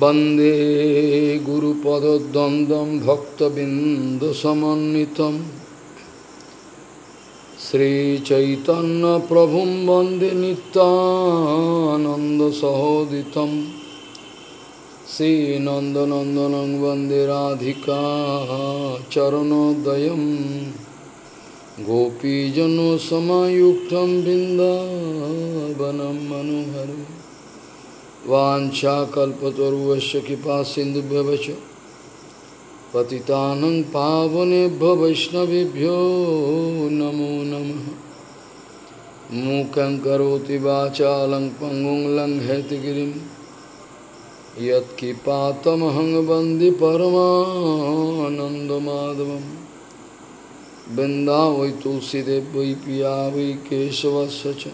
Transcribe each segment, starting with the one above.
वन्दे गुरुपदद्वन्द्वं भक्तबिन्दुसमन्वितं श्रीचैतन्यप्रभुं वन्दे नित्यानन्दसहोदितं श्रीनन्दनन्दनं वन्दे राधिका चरणोदयं गोपीजनसमायुक्तं बिन्दावनं मनोहरम् कृपा कृपासिन्धुभ्यवच पति पावनेभ्य वैष्णवभ्यो नमो नम मूक करोति वाचालं यमह बंदी यत्किपातमहं वन्दे वै तुलसीदेव वै पिया वै केशवस्य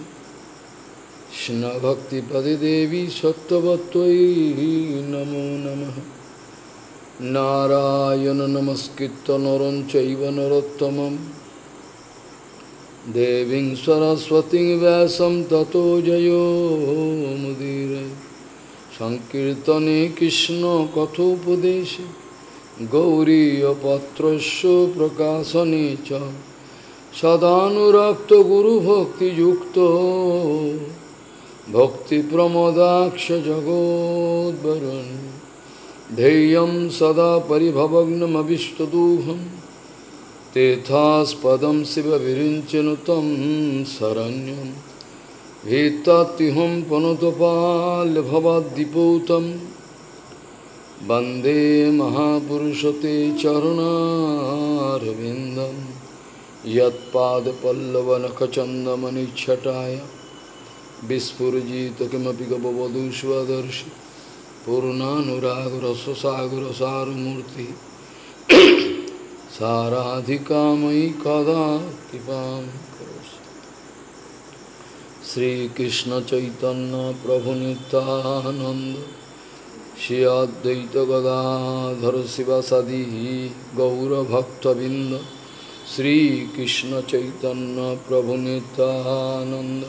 कृष्णभक्तिपदिदेवी सत्त्ववत्त्वयि नमो नमः नारायण नमस्कृत्य नरं चैव नरोत्तमं देवीं सरस्वतीं व्यासं ततो जयो मुदीरे सङ्कीर्तने कृष्णकथोपदेशे गौरीयपत्रस्य प्रकाशने च सदानुरक्तगुरुभक्तियुक्तो भक्तिप्रमोदाक्ष जगोद्वरन् धेयं सदा परिभवग्नमभिष्टदुघं तेथास्पदं शिवभिरिञ्चनुतं शरण्यं भीतात्यहं पुनतपाल्भवाद्दिपूतं बन्दे महापुरुषते pallavana kachandamani छटाय विस्फुजित किमपि गपवधु स्वदर्शि पूर्णानुरागरससागरसारमूर्ति साराधिकामयि कदा कृपां करोसि श्रीकृष्णचैतन्यप्रभुनितानन्द श्री अद्वैतगदाधर शिवसदि गौरभक्तबिन्द श्रीकृष्णचैतन्यप्रभुनितानन्द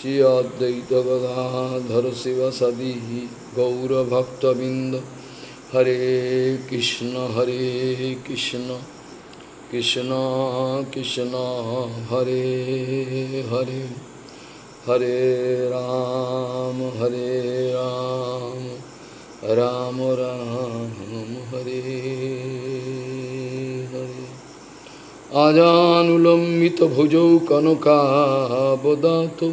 শ্রী অদ্বৈত গদাধর শিবসদি গৌরভক্তবৃন্দ হরে কৃষ্ণ হরে কৃষ্ণ কৃষ্ণ কৃষ্ণ হরে হরে হরে রাম হরে রাম রাম রাম হরে হরে আজানুলম্বিত ভুজৌ কনকাবদাতৌ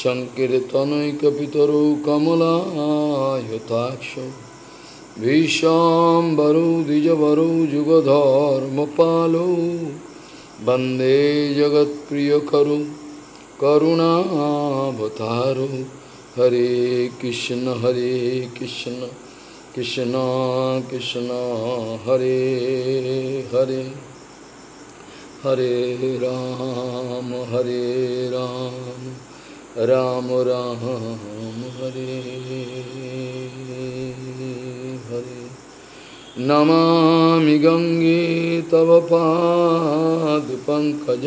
शङ्कीर्तनैकपितरौ कमलायताक्ष पालो वंदे जगत प्रिय करु करुणावतारो हरे कृष्ण हरे कृष्ण कृष्ण कृष्ण हरे हरे हरे राम हरे राम राम राम हरे हरे नमा गंगे तव पाद पंकज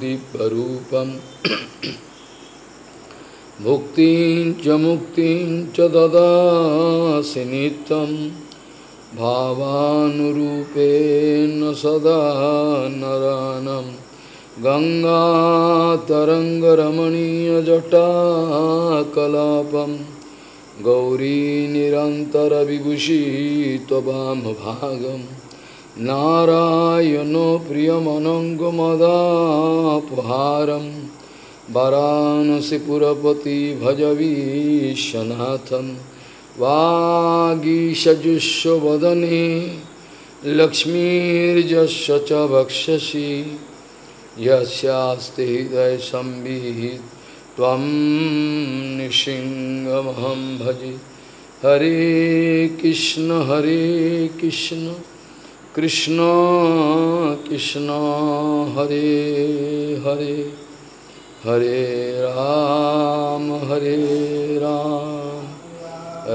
दिव्यरूपं भुक्तिं च मुक्ति च ददासि नित्यम् भावानुरूपेण सदा नरानं तवाम गौरीनिरन्तरविभूषी नारायण नारायणो मदापहारम वरानसिपुरपति भजवीशनाथम वागीशजुष्वदने लक्ष्मीर्जस्व च वक्षसि यस्यास्ते हृदय संविहित त्वं निशिङ्गमहं भजे हरे कृष्ण हरे कृष्ण कृष्ण कृष्ण हरे हरे हरे राम हरे राम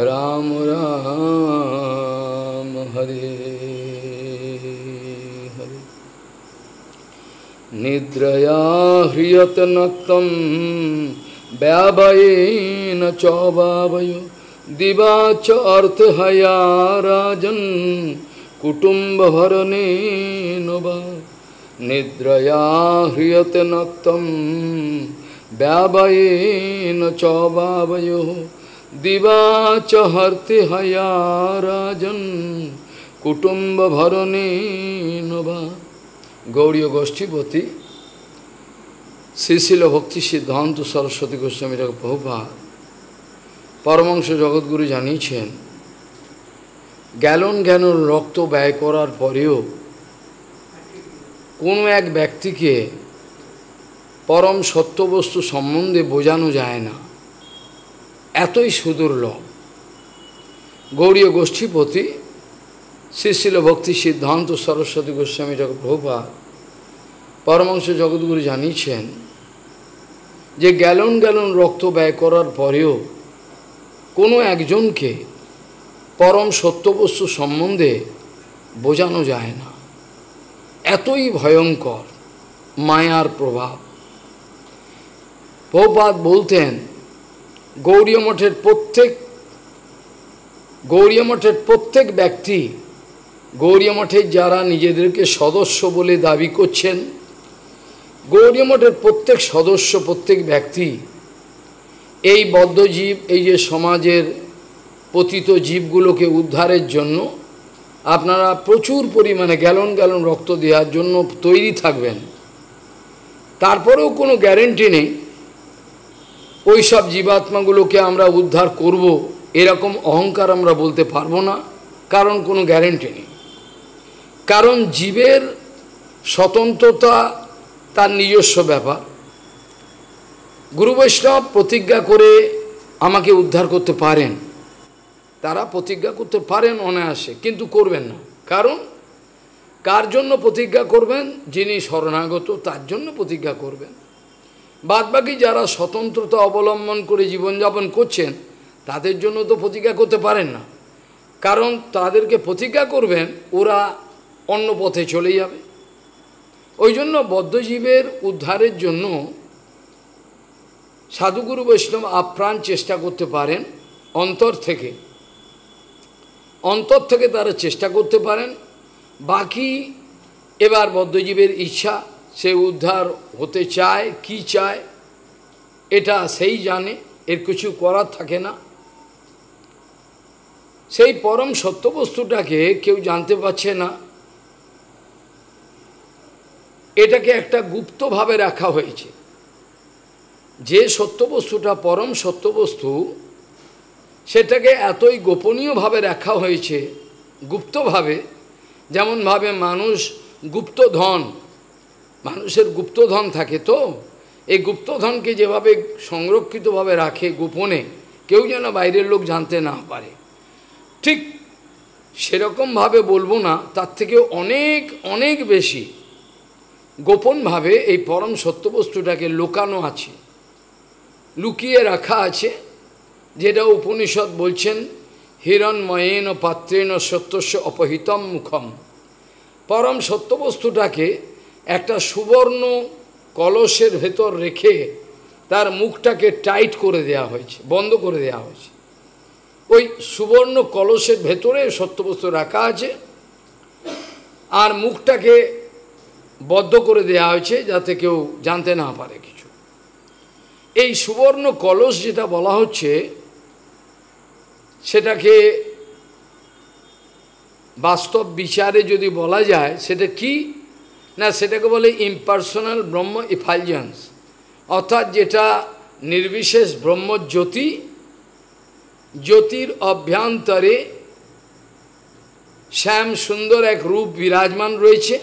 রাম রাম হরে হরে নিদ্রয়া হৃয়তনক্তম ব্যবয়ন চবাবয় দিবা চ অর্থহয়া রাজন কুটুম্বহরণেন বা নিদ্রয়া হৃয়তনক্তম ব্যবয়ন চবাবয় দিবাচহর্তে চহর্তে কুটুম্ব ভরণে নবা গৌরীয় গোষ্ঠীপতি শ্রীশিল ভক্তি সিদ্ধান্ত সরস্বতী গোস্বামীর বহুভা পরমাংশ জগৎগুরু জানিয়েছেন গ্যালন গ্যালন রক্ত ব্যয় করার পরেও কোনো এক ব্যক্তিকে পরম সত্যবস্তু সম্বন্ধে বোঝানো যায় না এতই সুদুর্লভ গৌরীয় গোষ্ঠীপতি শ্রীশিল ভক্তি সিদ্ধান্ত সরস্বতী গোস্বামী জগৎ প্রভুপাত পরমাংশ জগৎগুরু জানিয়েছেন যে গ্যালন গ্যালন রক্ত ব্যয় করার পরেও কোনো একজনকে পরম সত্যবস্তু সম্বন্ধে বোঝানো যায় না এতই ভয়ঙ্কর মায়ার প্রভাব প্রভুপাত বলতেন গৌরীয় মঠের প্রত্যেক গৌরীয় মঠের প্রত্যেক ব্যক্তি গৌরীয় মঠের যারা নিজেদেরকে সদস্য বলে দাবি করছেন গৌরীয় মঠের প্রত্যেক সদস্য প্রত্যেক ব্যক্তি এই বদ্ধজীব এই যে সমাজের পতিত জীবগুলোকে উদ্ধারের জন্য আপনারা প্রচুর পরিমাণে গ্যালন গ্যালন রক্ত দেওয়ার জন্য তৈরি থাকবেন তারপরেও কোনো গ্যারেন্টি নেই ওই সব জীবাত্মাগুলোকে আমরা উদ্ধার করব এরকম অহংকার আমরা বলতে পারবো না কারণ কোনো গ্যারেন্টি নেই কারণ জীবের স্বতন্ত্রতা তার নিজস্ব ব্যাপার গুরু বৈষ্ণব প্রতিজ্ঞা করে আমাকে উদ্ধার করতে পারেন তারা প্রতিজ্ঞা করতে পারেন অনায়াসে কিন্তু করবেন না কারণ কার জন্য প্রতিজ্ঞা করবেন যিনি শরণাগত তার জন্য প্রতিজ্ঞা করবেন বাদবাকি যারা স্বতন্ত্রতা অবলম্বন করে জীবনযাপন করছেন তাদের জন্য তো প্রতিজ্ঞা করতে পারেন না কারণ তাদেরকে প্রতিজ্ঞা করবেন ওরা অন্য পথে চলে যাবে ওই জন্য বদ্ধজীবের উদ্ধারের জন্য সাধুগুরু বৈষ্ণব আপ্রাণ চেষ্টা করতে পারেন অন্তর থেকে অন্তর থেকে তারা চেষ্টা করতে পারেন বাকি এবার বদ্ধজীবের ইচ্ছা সে উদ্ধার হতে চায় কি চায় এটা সেই জানে এর কিছু করার থাকে না সেই পরম সত্য বস্তুটাকে কেউ জানতে পারছে না এটাকে একটা গুপ্তভাবে রাখা হয়েছে যে সত্যবস্তুটা পরম সত্যবস্তু সেটাকে এতই গোপনীয়ভাবে রাখা হয়েছে গুপ্তভাবে যেমনভাবে মানুষ গুপ্ত ধন মানুষের গুপ্তধন থাকে তো এই গুপ্তধনকে যেভাবে সংরক্ষিতভাবে রাখে গোপনে কেউ যেন বাইরের লোক জানতে না পারে ঠিক সেরকমভাবে বলবো না তার থেকে অনেক অনেক বেশি গোপনভাবে এই পরম সত্যবস্তুটাকে লোকানো আছে লুকিয়ে রাখা আছে যেটা উপনিষদ বলছেন হিরণময়েন পাত্রেন সত্যস্য অপহিতম মুখম পরম সত্যবস্তুটাকে একটা সুবর্ণ কলসের ভেতর রেখে তার মুখটাকে টাইট করে দেয়া হয়েছে বন্ধ করে দেয়া হয়েছে ওই সুবর্ণ কলসের ভেতরে সত্যবস্তু রাখা আছে আর মুখটাকে বদ্ধ করে দেয়া হয়েছে যাতে কেউ জানতে না পারে কিছু এই সুবর্ণ কলস যেটা বলা হচ্ছে সেটাকে বাস্তব বিচারে যদি বলা যায় সেটা কি না সেটাকে বলে ইম্পার্সোনাল ব্রহ্ম ইফালজেন্স অর্থাৎ যেটা নির্বিশেষ ব্রহ্মজ্যোতি জ্যোতির অভ্যন্তরে শ্যাম সুন্দর এক রূপ বিরাজমান রয়েছে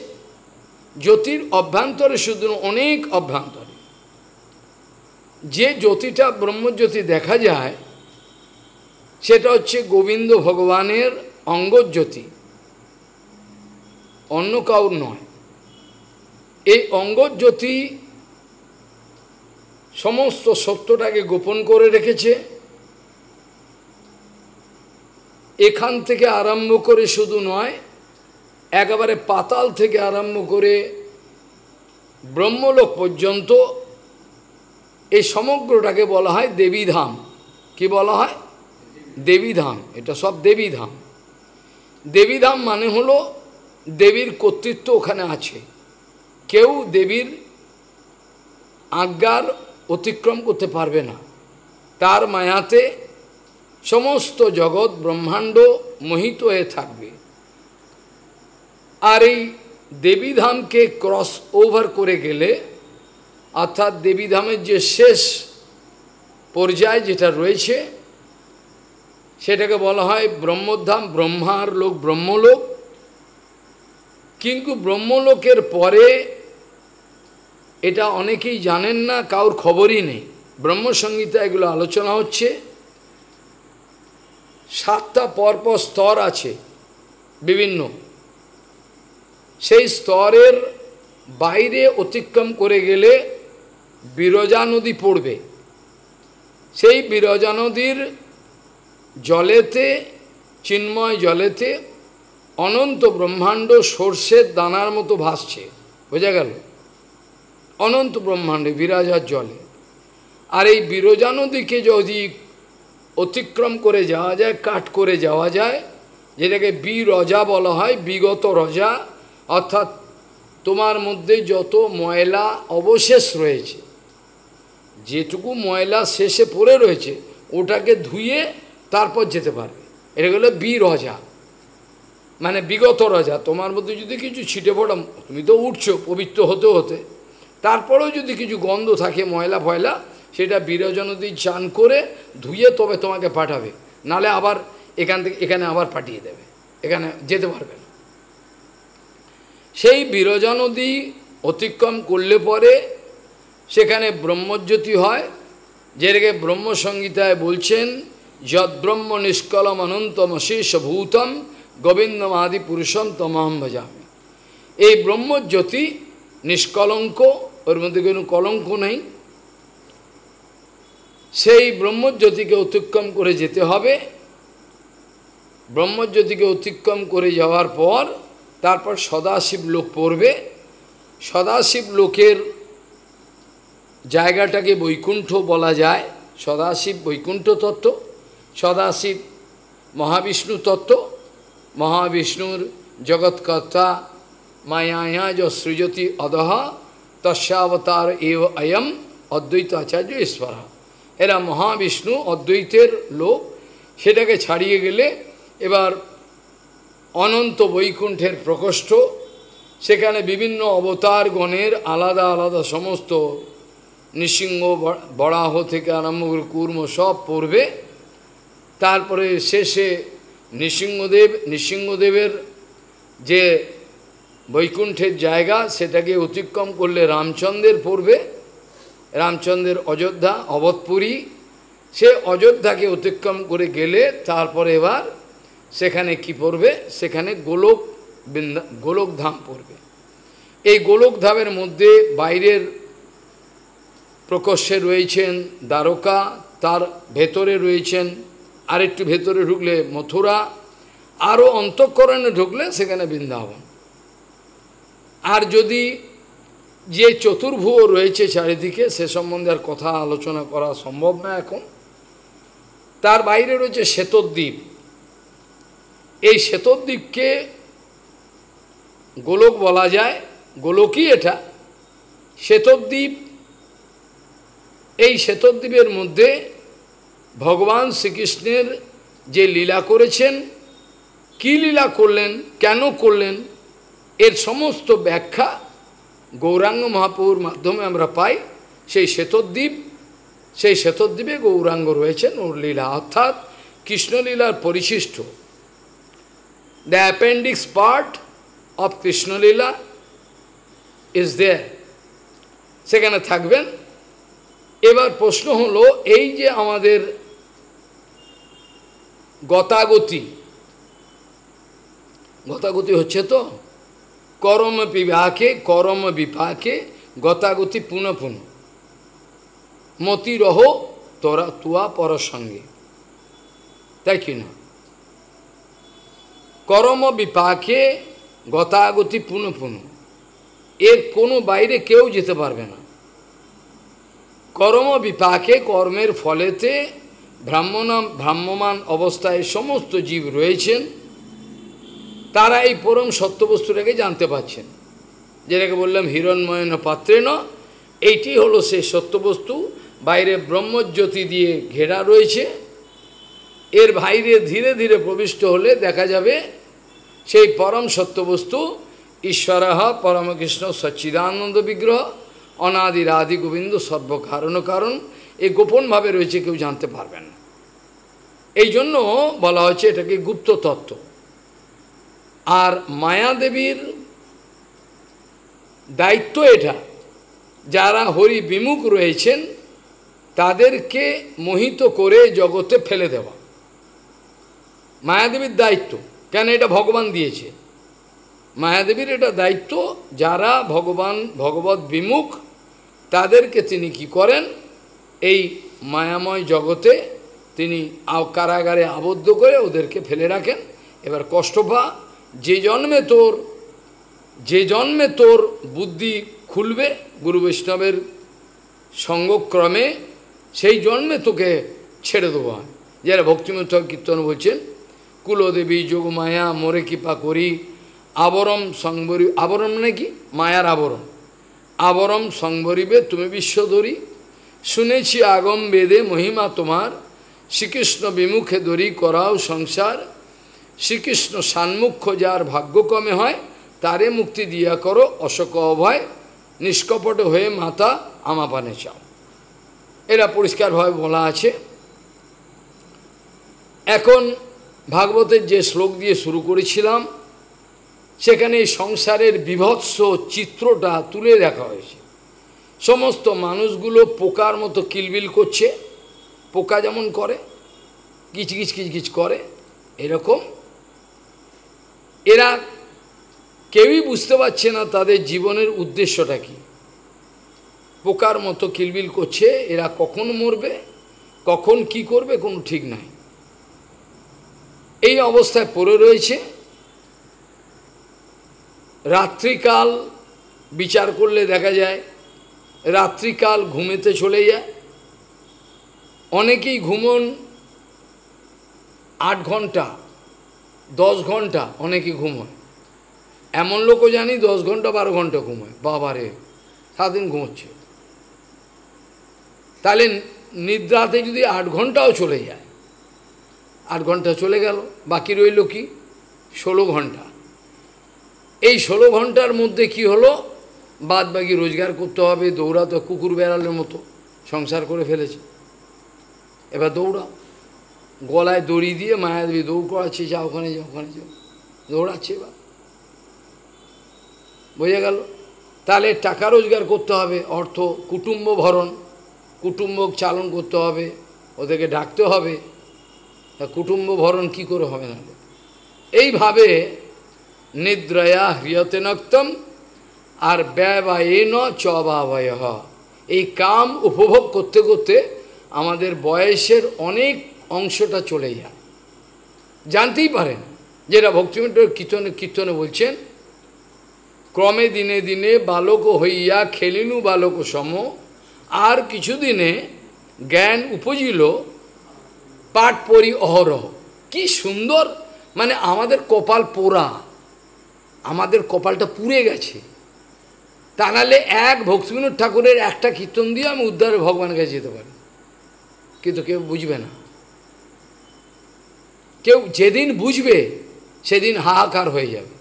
জ্যোতির অভ্যন্তরে শুধু অনেক অভ্যন্তরে যে জ্যোতিটা ব্রহ্মজ্যোতি দেখা যায় সেটা হচ্ছে গোবিন্দ ভগবানের অঙ্গজ্যোতি অন্য কাউর নয় এই অঙ্গজ্যোতি সমস্ত সত্যটাকে গোপন করে রেখেছে এখান থেকে আরম্ভ করে শুধু নয় একেবারে পাতাল থেকে আরম্ভ করে ব্রহ্মলোক পর্যন্ত এই সমগ্রটাকে বলা হয় দেবীধাম কি বলা হয় দেবীধাম এটা সব দেবীধাম দেবীধাম মানে হলো দেবীর কর্তৃত্ব ওখানে আছে কেউ দেবীর আজ্ঞার অতিক্রম করতে পারবে না তার মায়াতে সমস্ত জগৎ ব্রহ্মাণ্ড মোহিত হয়ে থাকবে আর এই দেবীধামকে ক্রস ওভার করে গেলে অর্থাৎ দেবীধামের যে শেষ পর্যায় যেটা রয়েছে সেটাকে বলা হয় ব্রহ্মধাম ব্রহ্মার লোক ব্রহ্মলোক কিন্তু ব্রহ্মলোকের পরে এটা অনেকেই জানেন না কাউর খবরই নেই ব্রহ্মসংগীতা এগুলো আলোচনা হচ্ছে সাতটা পরপর স্তর আছে বিভিন্ন সেই স্তরের বাইরে অতিক্রম করে গেলে বিরজা নদী পড়বে সেই বিরজা নদীর জলেতে চিন্ময় জলেতে অনন্ত ব্রহ্মাণ্ড সর্ষের দানার মতো ভাসছে বোঝা গেল অনন্ত ব্রহ্মাণ্ডে বিরাজার জলে আর এই বিরজা নদীকে যদি অতিক্রম করে যাওয়া যায় কাট করে যাওয়া যায় যেটাকে বি রজা বলা হয় বিগত রজা অর্থাৎ তোমার মধ্যে যত ময়লা অবশেষ রয়েছে যেটুকু ময়লা শেষে পড়ে রয়েছে ওটাকে ধুয়ে তারপর যেতে পারবে এটা হলো বি রজা মানে বিগত রজা তোমার মধ্যে যদি কিছু ছিটে পড়া তুমি তো উঠছো পবিত্র হতে হতে তারপরেও যদি কিছু গন্ধ থাকে ময়লা ফয়লা সেটা বিরজনদী চান করে ধুয়ে তবে তোমাকে পাঠাবে নালে আবার এখান থেকে এখানে আবার পাঠিয়ে দেবে এখানে যেতে পারবে না সেই বিরজনদী অতিক্রম করলে পরে সেখানে ব্রহ্মজ্যোতি হয় যেটাকে ব্রহ্মসংগীতায় বলছেন যদ্ব্রহ্ম নিষ্কলম অনন্তম ভূতম গোবিন্দম আদি পুরুষম তমাহম এই ব্রহ্মজ্যোতি নিষ্কলঙ্ক ওর মধ্যে কোনো কলঙ্ক নেই সেই ব্রহ্মজ্যোতিকে অতিক্রম করে যেতে হবে ব্রহ্মজ্যোতিকে অতিক্রম করে যাওয়ার পর তারপর সদাশিব লোক পড়বে সদাশিব লোকের জায়গাটাকে বৈকুণ্ঠ বলা যায় সদাশিব বৈকুণ্ঠ তত্ত্ব সদাশিব মহাবিষ্ণু তত্ত্ব মহাবিষ্ণুর জগৎকর্তা মায়া যসৃজতি অদহা তস্যাবতার এব অয়ম অদ্বৈত আচার্য ঈশ্বর এরা মহাবিষ্ণু অদ্বৈতের লোক সেটাকে ছাড়িয়ে গেলে এবার অনন্ত বৈকুণ্ঠের প্রকোষ্ঠ সেখানে বিভিন্ন অবতারগণের আলাদা আলাদা সমস্ত নৃসিংহ বরাহ থেকে আরম্ভ করে সব পড়বে তারপরে শেষে নৃসিংহদেব নৃসিংহদেবের যে বৈকুণ্ঠের জায়গা সেটাকে অতিক্রম করলে রামচন্দ্রের পড়বে রামচন্দ্রের অযোধ্যা অবধপুরী সে অযোধ্যাকে অতিক্রম করে গেলে তারপরে এবার সেখানে কি পড়বে সেখানে গোলক গোলকধাম পড়বে এই গোলকধামের মধ্যে বাইরের প্রকোষ্ঠে রয়েছেন দ্বারকা তার ভেতরে রয়েছেন আরেকটু ভেতরে ঢুকলে মথুরা আরও অন্তঃকরণে ঢুকলে সেখানে বৃন্দাবন আর যদি যে চতুর্ভুয় রয়েছে চারিদিকে সে সম্বন্ধে আর কথা আলোচনা করা সম্ভব না এখন তার বাইরে রয়েছে শ্বেতদ্বীপ এই শ্বেতদ্বীপকে গোলক বলা যায় গোলকই এটা শ্বেতদ্বীপ এই শ্বেতদ্বীপের মধ্যে ভগবান শ্রীকৃষ্ণের যে লীলা করেছেন কি লীলা করলেন কেন করলেন এর সমস্ত ব্যাখ্যা গৌরাঙ্গ মহাপুর মাধ্যমে আমরা পাই সেই শ্বেতদ্বীপ সেই শ্বেতদ্বীপে গৌরাঙ্গ রয়েছেন ওর লীলা অর্থাৎ কৃষ্ণলীলার পরিশিষ্ট the appendix part of Krishnalila is there সেখানে থাকবেন এবার প্রশ্ন হলো এই যে আমাদের গতাগতি গতাগতি হচ্ছে তো করম বিভাকে করম বিপাকে গতাগতি পুনঃ পুন মতি রহ তোরা তুয়া পর সঙ্গে তাই কি না করম বিপাকে গতাগতি পুনঃ পুন এর কোনো বাইরে কেউ যেতে পারবে না কর্ম বিপাকে কর্মের ফলেতে ব্রাহ্মণ ভ্রাম্যমান অবস্থায় সমস্ত জীব রয়েছেন তারা এই পরম সত্যবস্তুটাকে জানতে পারছেন যেটাকে বললাম হিরণময়ন পাত্রে ন এইটি হলো সত্য সত্যবস্তু বাইরে ব্রহ্মজ্যোতি দিয়ে ঘেরা রয়েছে এর বাইরে ধীরে ধীরে প্রবিষ্ট হলে দেখা যাবে সেই পরম সত্যবস্তু ঈশ্বর পরমকৃষ্ণ সচ্চিদানন্দ বিগ্রহ অনাদি রাধি গোবিন্দ সর্বকারণ কারণ এ গোপনভাবে রয়েছে কেউ জানতে পারবেন না এই জন্য বলা হচ্ছে এটাকে গুপ্ত তত্ত্ব আর মায়াদেবীর দায়িত্ব এটা যারা হরি বিমুখ রয়েছেন তাদেরকে মোহিত করে জগতে ফেলে দেওয়া মায়াদেবীর দায়িত্ব কেন এটা ভগবান দিয়েছে মায়াদেবীর এটা দায়িত্ব যারা ভগবান ভগবত বিমুখ তাদেরকে তিনি কি করেন এই মায়াময় জগতে তিনি কারাগারে আবদ্ধ করে ওদেরকে ফেলে রাখেন এবার কষ্ট পা যে জন্মে তোর যে জন্মে তোর বুদ্ধি খুলবে গুরু বৈষ্ণবের সঙ্গক্রমে সেই জন্মে তোকে ছেড়ে দেবো আমি যারা ভক্তিমন্ত কীর্তন বলছেন কুলদেবী যোগ মায়া মোরে কৃপা করি আবরম সংবরী আবরণ মানে কি মায়ার আবরণ আবরম সংবরিবে তুমি বিশ্বধরি শুনেছি আগম বেদে মহিমা তোমার শ্রীকৃষ্ণ বিমুখে দরি করাও সংসার শ্রীকৃষ্ণ সান্মুখ্য যার ভাগ্যক্রমে হয় তারে মুক্তি দিয়া করো অশোক অভয় নিষ্কপট হয়ে মাতা আমাপানে চাও এরা পরিষ্কারভাবে বলা আছে এখন ভাগবতের যে শ্লোক দিয়ে শুরু করেছিলাম সেখানে সংসারের বিভৎস চিত্রটা তুলে রাখা হয়েছে সমস্ত মানুষগুলো পোকার মতো কিলবিল করছে পোকা যেমন করে কিচকিচ কিচকিচ করে এরকম এরা কেউই বুঝতে পারছে না তাদের জীবনের উদ্দেশ্যটা কি পোকার মতো কিলবিল করছে এরা কখন মরবে কখন কি করবে কোনো ঠিক নাই এই অবস্থায় পড়ে রয়েছে রাত্রিকাল বিচার করলে দেখা যায় রাত্রিকাল ঘুমেতে চলে যায় অনেকেই ঘুমন আট ঘন্টা দশ ঘন্টা অনেকে ঘুমোয় এমন লোকও জানি দশ ঘন্টা বারো ঘন্টা ঘুমোয় বাবারে সারাদিন ঘুমোচ্ছে তাহলে নিদ্রাতে যদি আট ঘন্টাও চলে যায় আট ঘন্টা চলে গেল বাকি রইল কি ষোলো ঘন্টা এই ষোলো ঘন্টার মধ্যে কি হলো বাদ বাকি রোজগার করতে হবে তো কুকুর বেড়ালের মতো সংসার করে ফেলেছে এবার দৌড়াও গলায় দড়ি দিয়ে মায়াদেবী দৌড় করাচ্ছে যা ওখানে যা ওখানে যা দৌড়াচ্ছে বা বোঝা গেল তাহলে টাকা রোজগার করতে হবে অর্থ কুটুম্ব ভরণ কুটুম্ব চালন করতে হবে ওদেরকে ডাকতে হবে তা কুটুম্ব ভরণ কি করে হবে না এইভাবে নিদ্রয়া হৃয়তে নক্তম আর ব্যয় ব্যবায়ন চবাবয় এই কাম উপভোগ করতে করতে আমাদের বয়সের অনেক অংশটা চলে যায় জানতেই পারেন যেটা ভক্তিমিত্র কীর্তনে কীর্তনে বলছেন ক্রমে দিনে দিনে বালক হইয়া খেলিনু বালক সম আর কিছুদিনে জ্ঞান উপজিল পাঠ পড়ি অহরহ কি সুন্দর মানে আমাদের কপাল পোড়া আমাদের কপালটা পুড়ে গেছে তা নাহলে এক ভক্তিবিনোদ ঠাকুরের একটা কীর্তন দিয়ে আমি উদ্ধারে ভগবানের কাছে যেতে পারি কিন্তু কেউ বুঝবে না কেউ যেদিন বুঝবে সেদিন হাহাকার হয়ে যাবে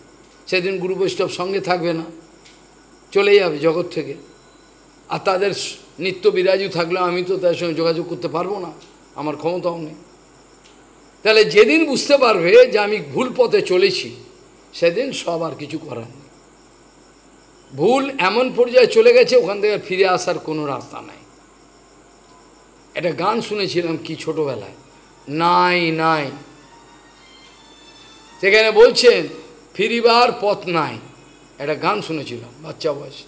সেদিন গুরু বৈষ্ণব সঙ্গে থাকবে না চলে যাবে জগৎ থেকে আর তাদের নিত্য বিরাজু থাকলে আমি তো তার সঙ্গে যোগাযোগ করতে পারবো না আমার ক্ষমতাও নেই তাহলে যেদিন বুঝতে পারবে যে আমি ভুল পথে চলেছি সেদিন সব আর কিছু করার নেই ভুল এমন পর্যায়ে চলে গেছে ওখান থেকে ফিরে আসার কোনো রাস্তা নাই এটা গান শুনেছিলাম কি ছোটবেলায় নাই নাই সেখানে বলছেন ফিরিবার পথ নাই একটা গান শুনেছিলাম বাচ্চা বয়সে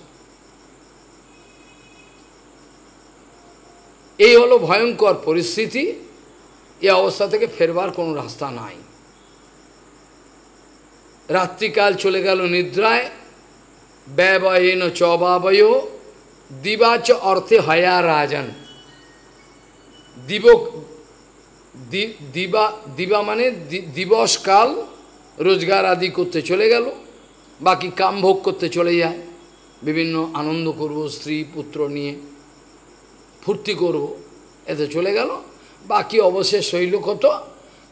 এই হলো ভয়ঙ্কর পরিস্থিতি এই অবস্থা থেকে ফেরবার কোনো রাস্তা নাই রাত্রিকাল চলে গেল নিদ্রায় ব্যবহীন চবাবয় দিবাচ অর্থে হয়া রাজন দিবক দিবা দিবা মানে দিবসকাল রোজগার আদি করতে চলে গেল বাকি কাম ভোগ করতে চলে যায় বিভিন্ন আনন্দ করব স্ত্রী পুত্র নিয়ে ফুর্তি করব এতে চলে গেল বাকি অবশেষ শৈল কত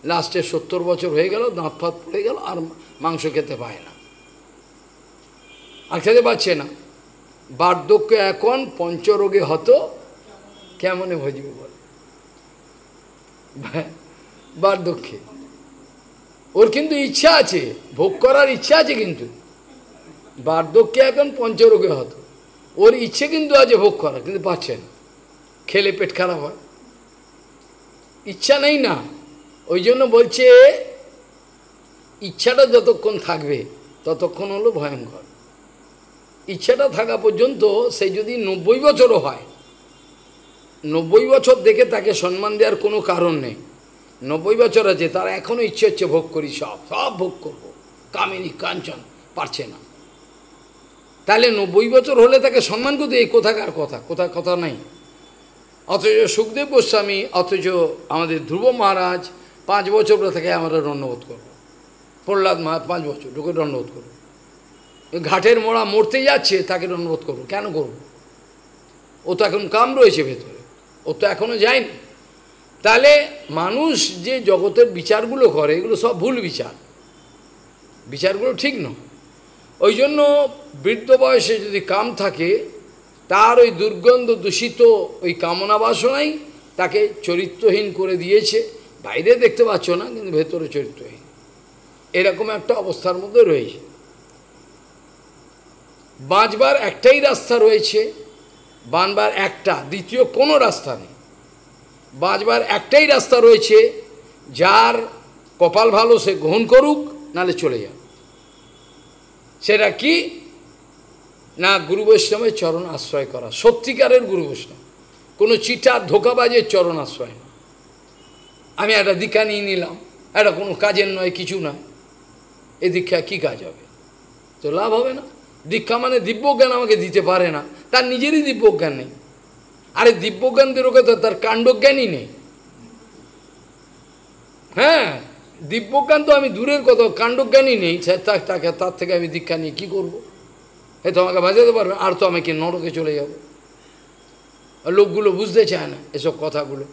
লাস্টে সত্তর বছর হয়ে গেল দাঁত ফাঁত পড়ে গেল আর মাংস খেতে পায় না আর খেতে পাচ্ছে না বার্ধক্য এখন পঞ্চরোগে হতো কেমনে ভজবে বল বার্ধক্যে ওর কিন্তু ইচ্ছা আছে ভোগ করার ইচ্ছা আছে কিন্তু বার্ধক্য এখন পঞ্চরোগে হতো ওর ইচ্ছে কিন্তু আছে ভোগ করার কিন্তু পারছে না খেলে পেট খারাপ হয় ইচ্ছা নেই না ওই জন্য বলছে ইচ্ছাটা যতক্ষণ থাকবে ততক্ষণ হলো ভয়ঙ্কর ইচ্ছাটা থাকা পর্যন্ত সে যদি নব্বই বছরও হয় নব্বই বছর দেখে তাকে সম্মান দেওয়ার কোনো কারণ নেই নব্বই বছর আছে তারা এখনও ইচ্ছে হচ্ছে ভোগ করি সব সব ভোগ করব কামিনী কাঞ্চন পারছে না তাহলে নব্বই বছর হলে তাকে সম্মান করতে এই কোথাকার কথা কোথা কথা নাই অথচ সুখদেব গোস্বামী অথচ আমাদের ধ্রুব মহারাজ পাঁচ বছর পরে থেকে আমরা দণ্ডবোধ করব প্রহ্লাদ মহারাজ পাঁচ বছর ঢুকে দণ্ডবোধ করব ঘাটের মোড়া মরতে যাচ্ছে তাকে দণ্ডবোধ করব কেন করব ও তো এখন কাম রয়েছে ভেতরে ও তো এখনও যায়নি তাহলে মানুষ যে জগতের বিচারগুলো করে এগুলো সব ভুল বিচার বিচারগুলো ঠিক নয় ওই জন্য বৃদ্ধ বয়সে যদি কাম থাকে তার ওই দুর্গন্ধ দূষিত ওই কামনা বাসনাই তাকে চরিত্রহীন করে দিয়েছে বাইরে দেখতে পাচ্ছ না কিন্তু ভেতরে চরিত্রহীন এরকম একটা অবস্থার মধ্যে রয়েছে বাঁচবার একটাই রাস্তা রয়েছে বানবার একটা দ্বিতীয় কোনো রাস্তা নেই বাঁচবার একটাই রাস্তা রয়েছে যার কপাল ভালো সে গ্রহণ করুক নালে চলে যাক সেটা কি না গুরু বৈষ্ণবের চরণ আশ্রয় করা সত্যিকারের গুরু বৈষ্ণব কোনো চিটা ধোকাবাজের চরণ আশ্রয় না আমি একটা দীক্ষা নিয়ে নিলাম এটা কোনো কাজের নয় কিছু না এ দীক্ষা কি কাজ হবে তো লাভ হবে না দীক্ষা মানে দিব্যজ্ঞান আমাকে দিতে পারে না তার নিজেরই দিব্যজ্ঞান নেই আরে দিব্যজ্ঞান কথা তার কাণ্ডজ্ঞানই নেই হ্যাঁ দিব্যজ্ঞান তো আমি দূরের কথা কাণ্ডজ্ঞানই নেই তাকে তার থেকে আমি দীক্ষা নিয়ে কী করবো এ তো আমাকে বাজাতে পারবে আর তো আমাকে নরকে চলে যাব লোকগুলো বুঝতে চায় না এসব কথাগুলো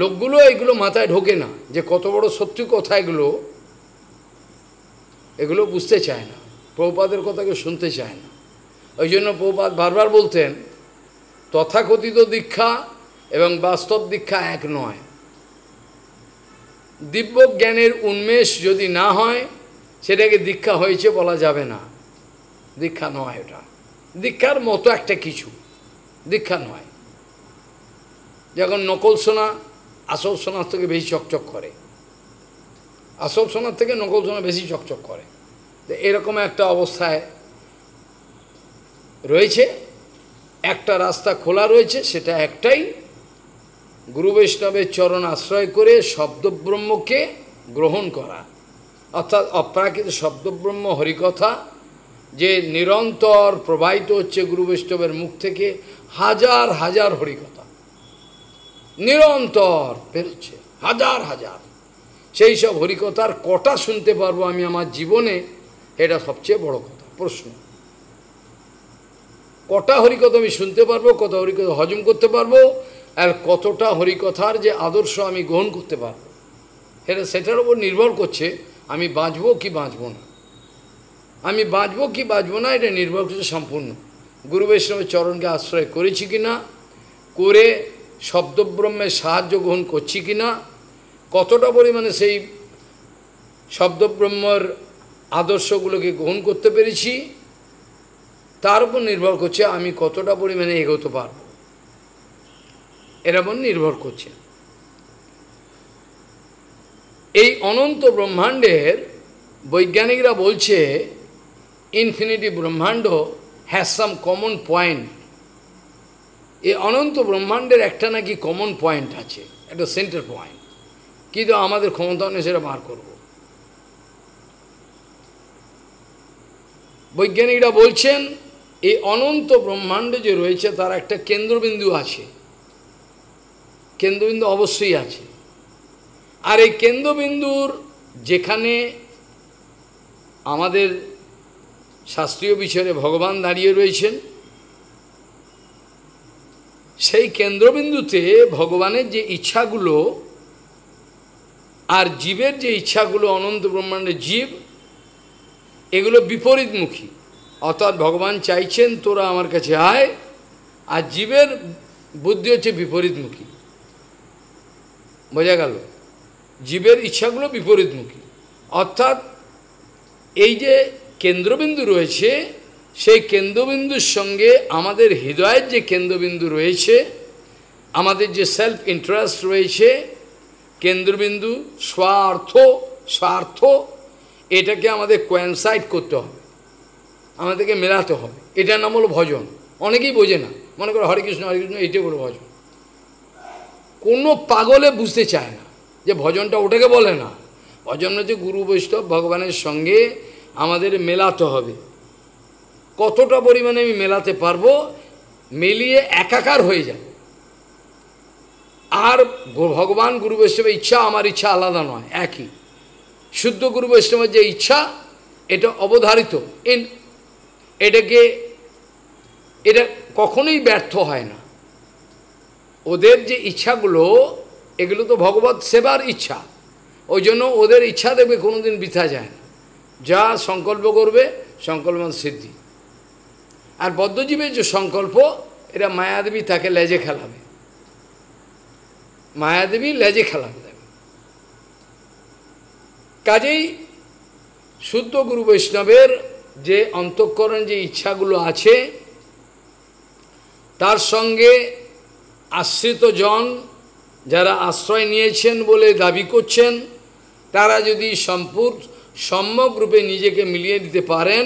লোকগুলো এগুলো মাথায় ঢোকে না যে কত বড় সত্যি কথা এগুলো এগুলো বুঝতে চায় না প্রভুপাদের কথাকে শুনতে চায় না ওই জন্য প্রভুপাত বারবার বলতেন তথাকথিত দীক্ষা এবং বাস্তব দীক্ষা এক নয় দিব্য জ্ঞানের উন্মেষ যদি না হয় সেটাকে দীক্ষা হয়েছে বলা যাবে না দীক্ষা নয় ওটা দীক্ষার মতো একটা কিছু দীক্ষা নয় যখন নকল সোনা আসল সোনার থেকে বেশি চকচক করে আসল সোনার থেকে নকল সোনা বেশি চকচক করে এরকম একটা অবস্থায় রয়েছে একটা রাস্তা খোলা রয়েছে সেটা একটাই গুরু বৈষ্ণবের চরণ আশ্রয় করে শব্দব্রহ্মকে গ্রহণ করা অর্থাৎ অপ্রাকৃত শব্দব্রহ্ম হরিকথা যে নিরন্তর প্রবাহিত হচ্ছে গুরু বৈষ্ণবের মুখ থেকে হাজার হাজার হরিকথা নিরন্তর বেরোচ্ছে হাজার হাজার সেই সব হরিকথার কটা শুনতে পারবো আমি আমার জীবনে এটা সবচেয়ে বড় কথা প্রশ্ন কটা হরিকথা আমি শুনতে পারবো কত হরিকথা হজম করতে পারবো আর কতটা হরিকথার যে আদর্শ আমি গ্রহণ করতে পারবো এটা সেটার উপর নির্ভর করছে আমি বাঁচবো কি বাঁচবো না আমি বাঁচবো কি বাঁচবো না এটা নির্ভর করছে সম্পূর্ণ গুরু বৈষ্ণবের চরণকে আশ্রয় করেছি কি না করে শব্দব্রহ্মের সাহায্য গ্রহণ করছি কি না কতটা পরিমাণে সেই শব্দব্রহ্মর আদর্শগুলোকে গ্রহণ করতে পেরেছি তার উপর নির্ভর করছে আমি কতটা পরিমাণে এগোতে পারব এর উপর নির্ভর করছে এই অনন্ত ব্রহ্মাণ্ডের বৈজ্ঞানিকরা বলছে ইনফিনিটি ব্রহ্মাণ্ড হ্যাজ সাম কমন পয়েন্ট এই অনন্ত ব্রহ্মাণ্ডের একটা নাকি কমন পয়েন্ট আছে একটা সেন্টার পয়েন্ট কিন্তু আমাদের ক্ষমতা নেই সেটা বার করব বৈজ্ঞানিকরা বলছেন এই অনন্ত ব্রহ্মাণ্ড যে রয়েছে তার একটা কেন্দ্রবিন্দু আছে কেন্দ্রবিন্দু অবশ্যই আছে আর এই কেন্দ্রবিন্দুর যেখানে আমাদের শাস্ত্রীয় বিচারে ভগবান দাঁড়িয়ে রয়েছেন সেই কেন্দ্রবিন্দুতে ভগবানের যে ইচ্ছাগুলো আর জীবের যে ইচ্ছাগুলো অনন্ত ব্রহ্মাণ্ডের জীব এগুলো বিপরীতমুখী অর্থাৎ ভগবান চাইছেন তোরা আমার কাছে আয় আর জীবের বুদ্ধি হচ্ছে বিপরীতমুখী বোঝা গেল জীবের ইচ্ছাগুলো বিপরীতমুখী অর্থাৎ এই যে কেন্দ্রবিন্দু রয়েছে সেই কেন্দ্রবিন্দুর সঙ্গে আমাদের হৃদয়ের যে কেন্দ্রবিন্দু রয়েছে আমাদের যে সেলফ ইন্টারেস্ট রয়েছে কেন্দ্রবিন্দু স্বার্থ স্বার্থ এটাকে আমাদের কোয়েনসাইড করতে হবে আমাদেরকে মেলাতে হবে এটার নাম হলো ভজন অনেকেই বোঝে না মনে করে হরে কৃষ্ণ হরে কৃষ্ণ এটাই বলো ভজন কোনো পাগলে বুঝতে চায় না যে ভজনটা ওটাকে বলে না ভজন হচ্ছে গুরু বৈষ্ণব ভগবানের সঙ্গে আমাদের মেলাতে হবে কতটা পরিমাণে আমি মেলাতে পারবো মেলিয়ে একাকার হয়ে যাব আর ভগবান গুরু বৈষ্ণবের ইচ্ছা আমার ইচ্ছা আলাদা নয় একই শুদ্ধ গুরু বৈষ্ণবের যে ইচ্ছা এটা অবধারিত এন এটাকে এটা কখনোই ব্যর্থ হয় না ওদের যে ইচ্ছাগুলো এগুলো তো ভগবত সেবার ইচ্ছা ওই জন্য ওদের ইচ্ছা দেখবে কোনোদিন বৃথা যায় না যা সংকল্প করবে সংকল্প সিদ্ধি আর বদ্ধজীবের যে সংকল্প এটা মায়াদেবী তাকে লেজে খেলাবে মায়াদেবী লেজে খেলাবে দেবে কাজেই শুদ্ধ গুরু বৈষ্ণবের যে অন্তঃকরণ যে ইচ্ছাগুলো আছে তার সঙ্গে আশ্রিত জন যারা আশ্রয় নিয়েছেন বলে দাবি করছেন তারা যদি সম্পূর্ণ সম্যকরূপে নিজেকে মিলিয়ে দিতে পারেন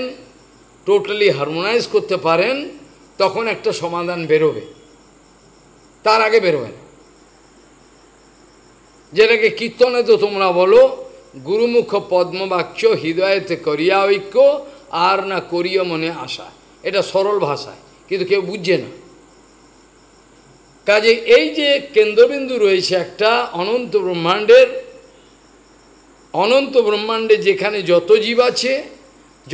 টোটালি হারমোনাইজ করতে পারেন তখন একটা সমাধান বেরোবে তার আগে বেরোবে না যেটাকে কীর্তনে তো তোমরা বলো গুরুমুখ পদ্মবাক্য হৃদয়েতে করিয়া ঐক্য আর না করিও মনে আশা এটা সরল ভাষায় কিন্তু কেউ বুঝছে না কাজে এই যে কেন্দ্রবিন্দু রয়েছে একটা অনন্ত ব্রহ্মাণ্ডের অনন্ত ব্রহ্মাণ্ডে যেখানে যত জীব আছে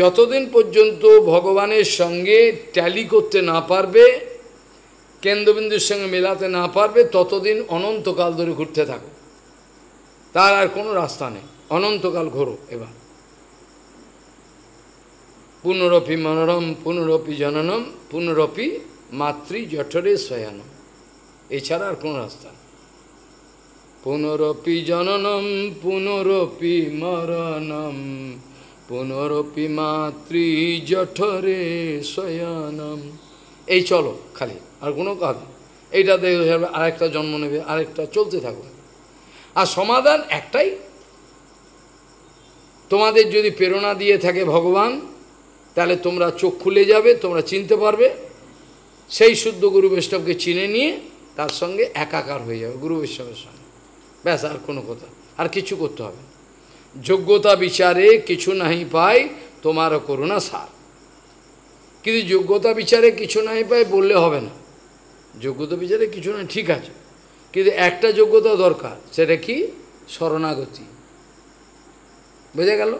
যতদিন পর্যন্ত ভগবানের সঙ্গে ট্যালি করতে না পারবে কেন্দ্রবিন্দুর সঙ্গে মেলাতে না পারবে ততদিন অনন্তকাল ধরে ঘুরতে থাকো তার আর কোনো রাস্তা নেই অনন্তকাল ঘোরো এবার পুনরপি মনোরম পুনরপি জননম পুনরপি মাতৃ জঠরে শয়ানম এছাড়া আর কোন রাস্তা পুনরপি জননম পুনরপি মরণম পুনরপি মাতৃ জঠরে শয়ানম এই চলো খালি আর কোনো কাজ এইটা দেখবে আরেকটা জন্ম নেবে আরেকটা চলতে থাকবে আর সমাধান একটাই তোমাদের যদি প্রেরণা দিয়ে থাকে ভগবান তাহলে তোমরা চোখ খুলে যাবে তোমরা চিনতে পারবে সেই শুদ্ধ গুরু বৈষ্ণবকে চিনে নিয়ে তার সঙ্গে একাকার হয়ে যাবে গুরু বৈষ্ণবের সঙ্গে ব্যাস আর কোনো কথা আর কিছু করতে হবে যোগ্যতা বিচারে কিছু নাহি পাই তোমার করুণা সার কিন্তু যোগ্যতা বিচারে কিছু নাই পাই বললে হবে না যোগ্যতা বিচারে কিছু নাই ঠিক আছে কিন্তু একটা যোগ্যতা দরকার সেটা কি শরণাগতি বোঝা গেল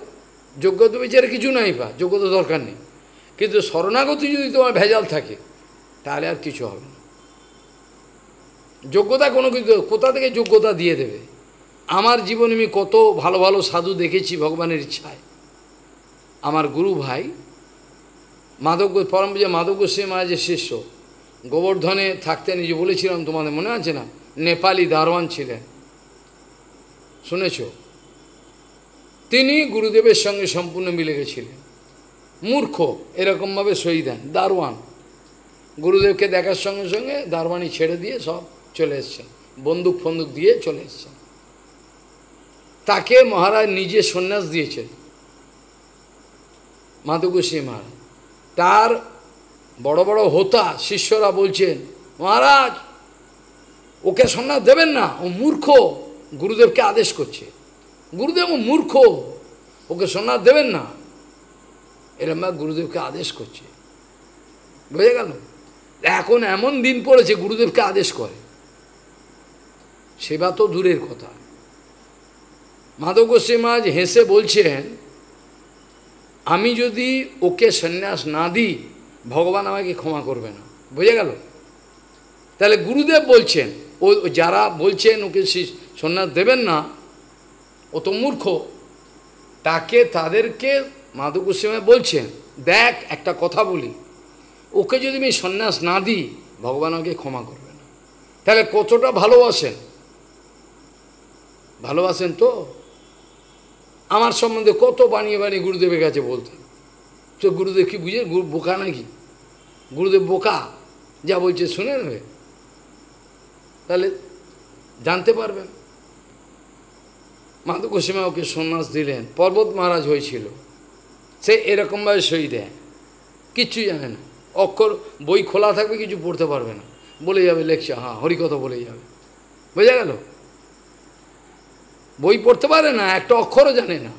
যোগ্যতা বিচারে কিছু নাই বা যোগ্যতা দরকার নেই কিন্তু শরণাগতি যদি তোমার ভেজাল থাকে তাহলে আর কিছু হবে না যোগ্যতা কোনো কিছু কোথা থেকে যোগ্যতা দিয়ে দেবে আমার জীবনে আমি কত ভালো ভালো সাধু দেখেছি ভগবানের ইচ্ছায় আমার গুরু ভাই মাধব পরম যে মাধব গোস্বামী মহারাজের শিষ্য গোবর্ধনে থাকতে নিজে বলেছিলাম তোমাদের মনে আছে না নেপালি দারোয়ান ছিলেন শুনেছো তিনি গুরুদেবের সঙ্গে সম্পূর্ণ মিলে গেছিলেন মূর্খ এরকমভাবে শহীদ হন দারোয়ান গুরুদেবকে দেখার সঙ্গে সঙ্গে দারোয়ানি ছেড়ে দিয়ে সব চলে এসছেন বন্দুক ফন্দুক দিয়ে চলে এসছেন তাকে মহারাজ নিজে সন্ন্যাস দিয়েছেন মাধুকুশী মহারাজ তার বড় বড় হোতা শিষ্যরা বলছেন মহারাজ ওকে সন্ন্যাস দেবেন না ও মূর্খ গুরুদেবকে আদেশ করছে গুরুদেব মূর্খ ওকে সন্ন্যাস দেবেন না এরম গুরুদেবকে আদেশ করছে বুঝে গেল এখন এমন দিন পড়েছে গুরুদেবকে আদেশ করে সেবা তো দূরের কথা মাধব গোস্বীমাজ হেসে বলছেন আমি যদি ওকে সন্ন্যাস না দিই ভগবান আমাকে ক্ষমা করবে না বুঝে গেল তাহলে গুরুদেব বলছেন ও যারা বলছেন ওকে সন্ন্যাস দেবেন না ও তো মূর্খ তাকে তাদেরকে মাধু গোস্বামী বলছেন দেখ একটা কথা বলি ওকে যদি আমি সন্ন্যাস না দিই ভগবান আমাকে ক্ষমা করবে না তাহলে কতটা ভালোবাসেন ভালোবাসেন তো আমার সম্বন্ধে কত বানিয়ে বানিয়ে গুরুদেবের কাছে বলতেন তো গুরুদেব কি বুঝে গুরু বোকা নাকি গুরুদেব বোকা যা বলছে শুনে নেবে তাহলে জানতে পারবেন মাধু গোস্বামী ওকে সন্ন্যাস দিলেন পর্বত মহারাজ হয়েছিল সে এরকমভাবে সই দেয় কিচ্ছু জানে না অক্ষর বই খোলা থাকবে কিছু পড়তে পারবে না বলে যাবে লেকচার হ্যাঁ হরিকথা বলে যাবে বোঝা গেল বই পড়তে পারে না একটা অক্ষরও জানে না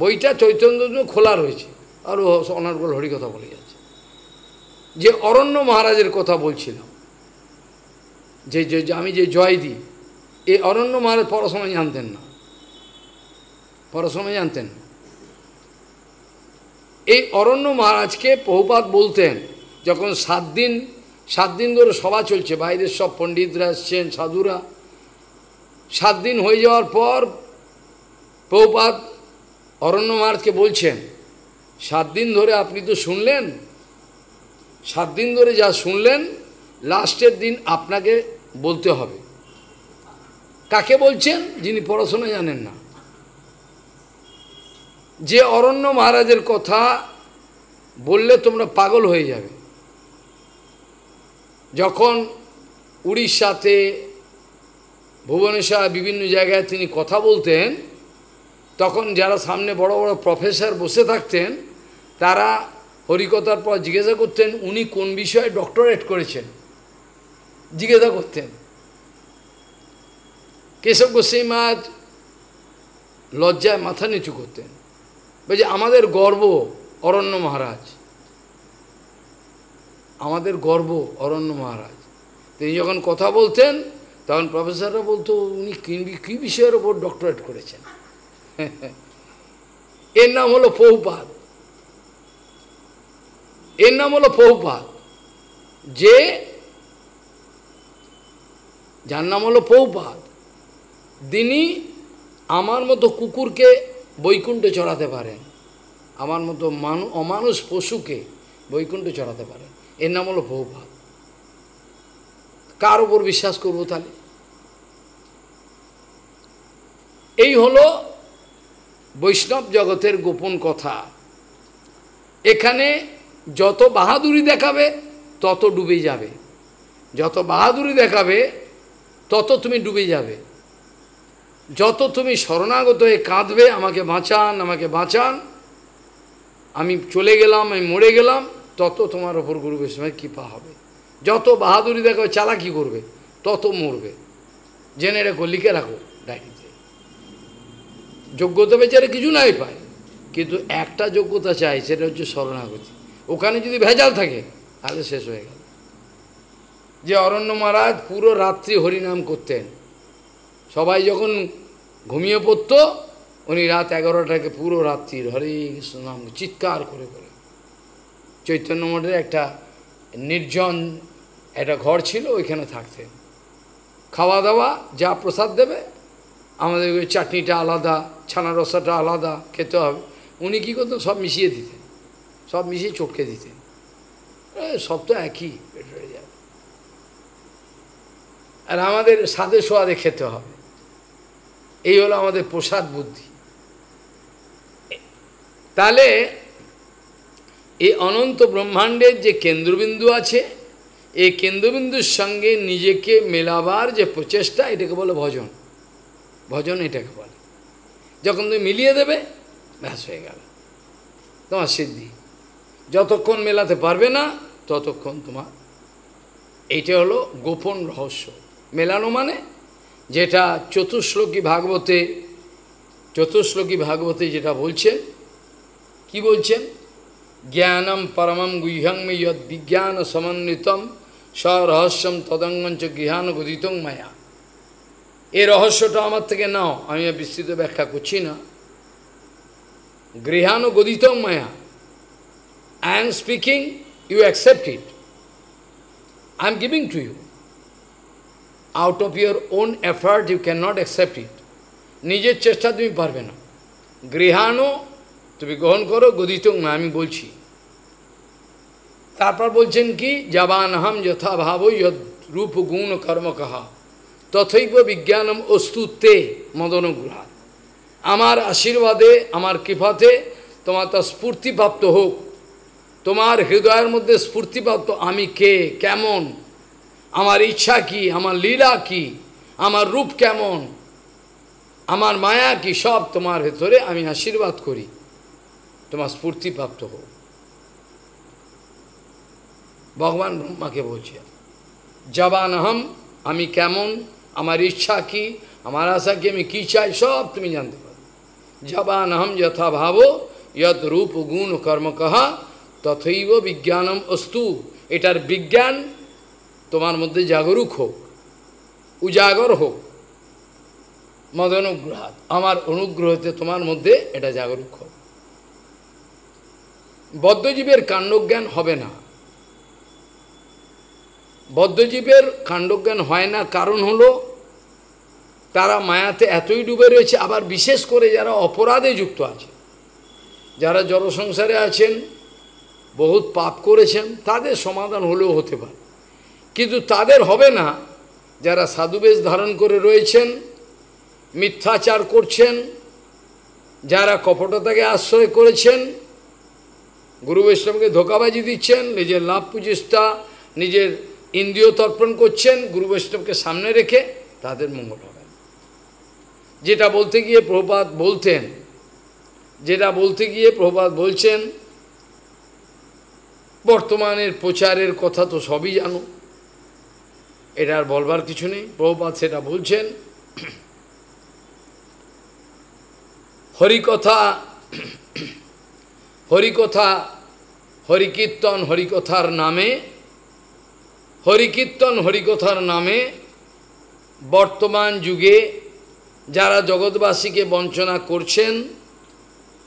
বইটা চৈতন্য খোলা রয়েছে আর ও অনার্গল হরিকথা বলে যাচ্ছে যে অরণ্য মহারাজের কথা বলছিলাম যে আমি যে জয় দিই এই অরণ্য মহারাজ পড়াশোনা জানতেন না পরশমে জানতেন এই অরণ্য মহারাজকে বহুপাত বলতেন যখন সাত দিন সাত দিন ধরে সভা চলছে বাইরের সব পণ্ডিতরা এসছেন সাধুরা সাত দিন হয়ে যাওয়ার পর পৌপাত অরণ্য মহারাজকে বলছেন সাত দিন ধরে আপনি তো শুনলেন সাত দিন ধরে যা শুনলেন লাস্টের দিন আপনাকে বলতে হবে কাকে বলছেন যিনি পড়াশোনা জানেন না যে অরণ্য মহারাজের কথা বললে তোমরা পাগল হয়ে যাবে যখন উড়িষ্যাতে ভুবনেশ্বর বিভিন্ন জায়গায় তিনি কথা বলতেন তখন যারা সামনে বড় বড় প্রফেসর বসে থাকতেন তারা হরিকতার পর জিজ্ঞাসা করতেন উনি কোন বিষয়ে ডক্টরেট করেছেন জিজ্ঞাসা করতেন কেশব গোস্বাই মাছ লজ্জায় মাথা নিচু করতেন বলছে আমাদের গর্ব অরণ্য মহারাজ আমাদের গর্ব অরণ্য মহারাজ তিনি যখন কথা বলতেন তখন প্রফেসররা বলতো উনি কি কী বিষয়ের ওপর ডক্টরেট করেছেন এর নাম হলো পৌপাত এর নাম হলো পৌপাত যে যার নাম হলো পৌপাত তিনি আমার মতো কুকুরকে বৈকুণ্ঠে চড়াতে পারে আমার মতো মানু অমানুষ পশুকে বৈকুণ্ঠে চড়াতে পারে এর নাম হলো বহুভাব কার ওপর বিশ্বাস করবো তাহলে এই হলো বৈষ্ণব জগতের গোপন কথা এখানে যত বাহাদুরি দেখাবে তত ডুবে যাবে যত বাহাদুরি দেখাবে তত তুমি ডুবে যাবে যত তুমি শরণাগত হয়ে কাঁদবে আমাকে বাঁচান আমাকে বাঁচান আমি চলে গেলাম আমি মরে গেলাম তত তোমার ওপর গুরু বৈষ্ণবের কৃপা হবে যত বাহাদুরি দেখো চালাকি করবে তত মরবে জেনে রেখো লিখে রাখো ডাইরিতে যোগ্যতা বেচারে কিছু নাই পায় কিন্তু একটা যোগ্যতা চাই সেটা হচ্ছে শরণাগতি ওখানে যদি ভেজাল থাকে তাহলে শেষ হয়ে গেল যে অরণ্য মহারাজ পুরো রাত্রি হরিনাম করতেন সবাই যখন ঘুমিয়ে পড়তো উনি রাত এগারোটাকে পুরো রাত্রির হরে কৃষ্ণ নাম চিৎকার করে করে চৈতন্য মঠের একটা নির্জন একটা ঘর ছিল ওইখানে থাকতেন খাওয়া দাওয়া যা প্রসাদ দেবে আমাদের ওই চাটনিটা আলাদা ছানা রসাটা আলাদা খেতে হবে উনি কী করতেন সব মিশিয়ে দিতেন সব মিশিয়ে চটকে দিতেন সব তো একই আর আমাদের সাদে সোয়াদে খেতে হবে এই হলো আমাদের প্রসাদ বুদ্ধি তাহলে এই অনন্ত ব্রহ্মাণ্ডের যে কেন্দ্রবিন্দু আছে এই কেন্দ্রবিন্দুর সঙ্গে নিজেকে মেলাবার যে প্রচেষ্টা এটাকে বলে ভজন ভজন এটাকে বলে যখন তুমি মিলিয়ে দেবে ব্যাস হয়ে গেল তোমার সিদ্ধি যতক্ষণ মেলাতে পারবে না ততক্ষণ তোমার এইটা হলো গোপন রহস্য মেলানো মানে যেটা চতুর্শ্লোকী ভাগবতে চতুর্শ্লোকী ভাগবতে যেটা বলছে কি বলছেন জ্ঞানম পরমম গুহ্যং মে বিজ্ঞান সমন্বিতম স্বরহস্যম তদঙ্গঞ্চ গৃহান গদিত মায়া এ রহস্যটা আমার থেকে নাও আমি বিস্তৃত ব্যাখ্যা করছি না গৃহান গদিত মায়া I am speaking you accept it I am giving to you of your own effort you can not accept it নিজের চেষ্টা তুমি পারবে না গৃহানো তুমি গ্রহণ করো গদিত আমি বলছি তারপর বলছেন কি যাবানহম যথাভাব রূপ গুণ কর্ম কাহা তথৈব বিজ্ঞানম অস্তুতে মদনগ্রহাত আমার আশীর্বাদে আমার কৃপাতে তোমার তা স্ফূর্তিপ্রাপ্ত হোক তোমার হৃদয়ের মধ্যে স্ফূর্তিপ্রাপ্ত আমি কে কেমন আমার ইচ্ছা কি আমার লীলা কি আমার রূপ কেমন আমার মায়া কি সব তোমার ভেতরে আমি আশীর্বাদ করি তোমার স্ফূর্তিপ্রাপ্ত হোক ভগবান ব্রহ্মাকে বলছে জবান হম আমি কেমন আমার ইচ্ছা কি আমার আশা কি আমি কী চাই সব তুমি জানতে পারো জবান হম যথা ভাব যত রূপ গুণ কর্ম কহা তথৈব বিজ্ঞানম অস্তু এটার বিজ্ঞান তোমার মধ্যে জাগরুক হোক উজাগর হোক মদ অনুগ্রহ আমার অনুগ্রহতে তোমার মধ্যে এটা জাগরুক হোক বদ্ধজীবের কাণ্ডজ্ঞান হবে না বদ্ধজীবের কাণ্ডজ্ঞান হয় না কারণ হলো তারা মায়াতে এতই ডুবে রয়েছে আবার বিশেষ করে যারা অপরাধে যুক্ত আছে যারা জড়সংসারে আছেন বহুত পাপ করেছেন তাদের সমাধান হলেও হতে পারে কিন্তু তাদের হবে না যারা সাধুবেশ ধারণ করে রয়েছেন মিথ্যাচার করছেন যারা কপটতাকে আশ্রয় করেছেন গুরু বৈষ্ণবকে ধোকাবাজি দিচ্ছেন নিজের লাভ পুজিষ্ঠা নিজের ইন্দ্রিয় তর্পণ করছেন গুরু বৈষ্ণবকে সামনে রেখে তাদের মঙ্গল হবে যেটা বলতে গিয়ে প্রভাত বলতেন যেটা বলতে গিয়ে প্রভাত বলছেন বর্তমানের প্রচারের কথা তো সবই জানো এটা আর বলবার কিছু নেই প্রভুপাত সেটা বলছেন হরিকথা হরিকথা হরিকীর্তন হরিকথার নামে হরিকীর্তন হরিকথার নামে বর্তমান যুগে যারা জগৎবাসীকে বঞ্চনা করছেন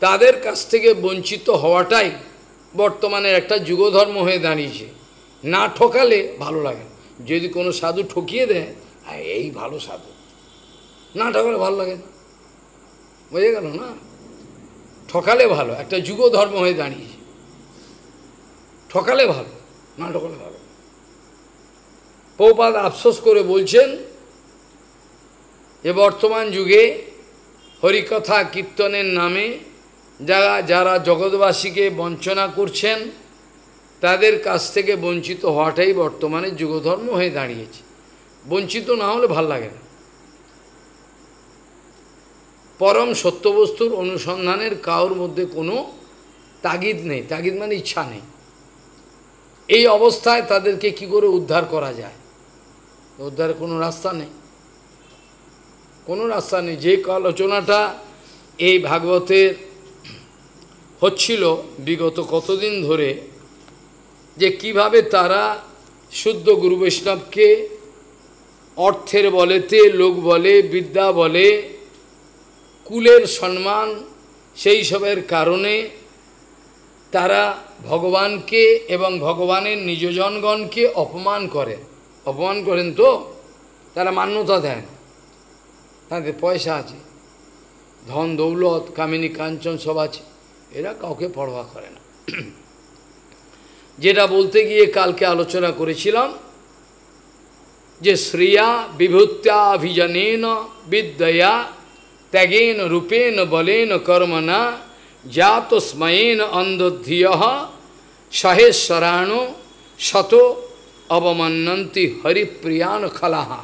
তাদের কাছ থেকে বঞ্চিত হওয়াটাই বর্তমানে একটা যুগধর্ম হয়ে দাঁড়িয়েছে না ঠকালে ভালো লাগে যদি কোনো সাধু ঠকিয়ে দেয় হ্যাঁ এই ভালো সাধু না ঠকালে ভালো লাগে না বুঝে গেল না ঠকালে ভালো একটা যুগ ধর্ম হয়ে দাঁড়িয়েছে ঠকালে ভালো না ঠকালে ভালো পৌপাদ আফসোস করে বলছেন যে বর্তমান যুগে হরিকথা কীর্তনের নামে যারা যারা জগৎবাসীকে বঞ্চনা করছেন তাদের কাছ থেকে বঞ্চিত হওয়াটাই বর্তমানে যুগধর্ম হয়ে দাঁড়িয়েছে বঞ্চিত না হলে ভাল লাগে না পরম সত্যবস্তুর অনুসন্ধানের কাউর মধ্যে কোনো তাগিদ নেই তাগিদ মানে ইচ্ছা নেই এই অবস্থায় তাদেরকে কি করে উদ্ধার করা যায় উদ্ধার কোনো রাস্তা নেই কোনো রাস্তা নেই যে আলোচনাটা এই ভাগবতের হচ্ছিল বিগত কতদিন ধরে যে কিভাবে তারা শুদ্ধ গুরু বৈষ্ণবকে অর্থের বলেতে লোক বলে বিদ্যা বলে কুলের সম্মান সেই সবের কারণে তারা ভগবানকে এবং ভগবানের নিজজনগণকে অপমান করেন অপমান করেন তো তারা মান্যতা দেন তাদের পয়সা আছে ধন দৌলত কামিনী কাঞ্চন সব আছে এরা কাউকে পরোয়া করে না যেটা বলতে গিয়ে কালকে আলোচনা করেছিলাম যে শ্রেয়া বিভূত্যাভিজনেন বিদ্যয়া ত্যাগেন রূপেন বলেন কর্মনা জাত স্ময়েন অন্ধধিয় সহেশ্বরাণ শত অবমান্নন্তি হরিপ্রিয়ান খলাহা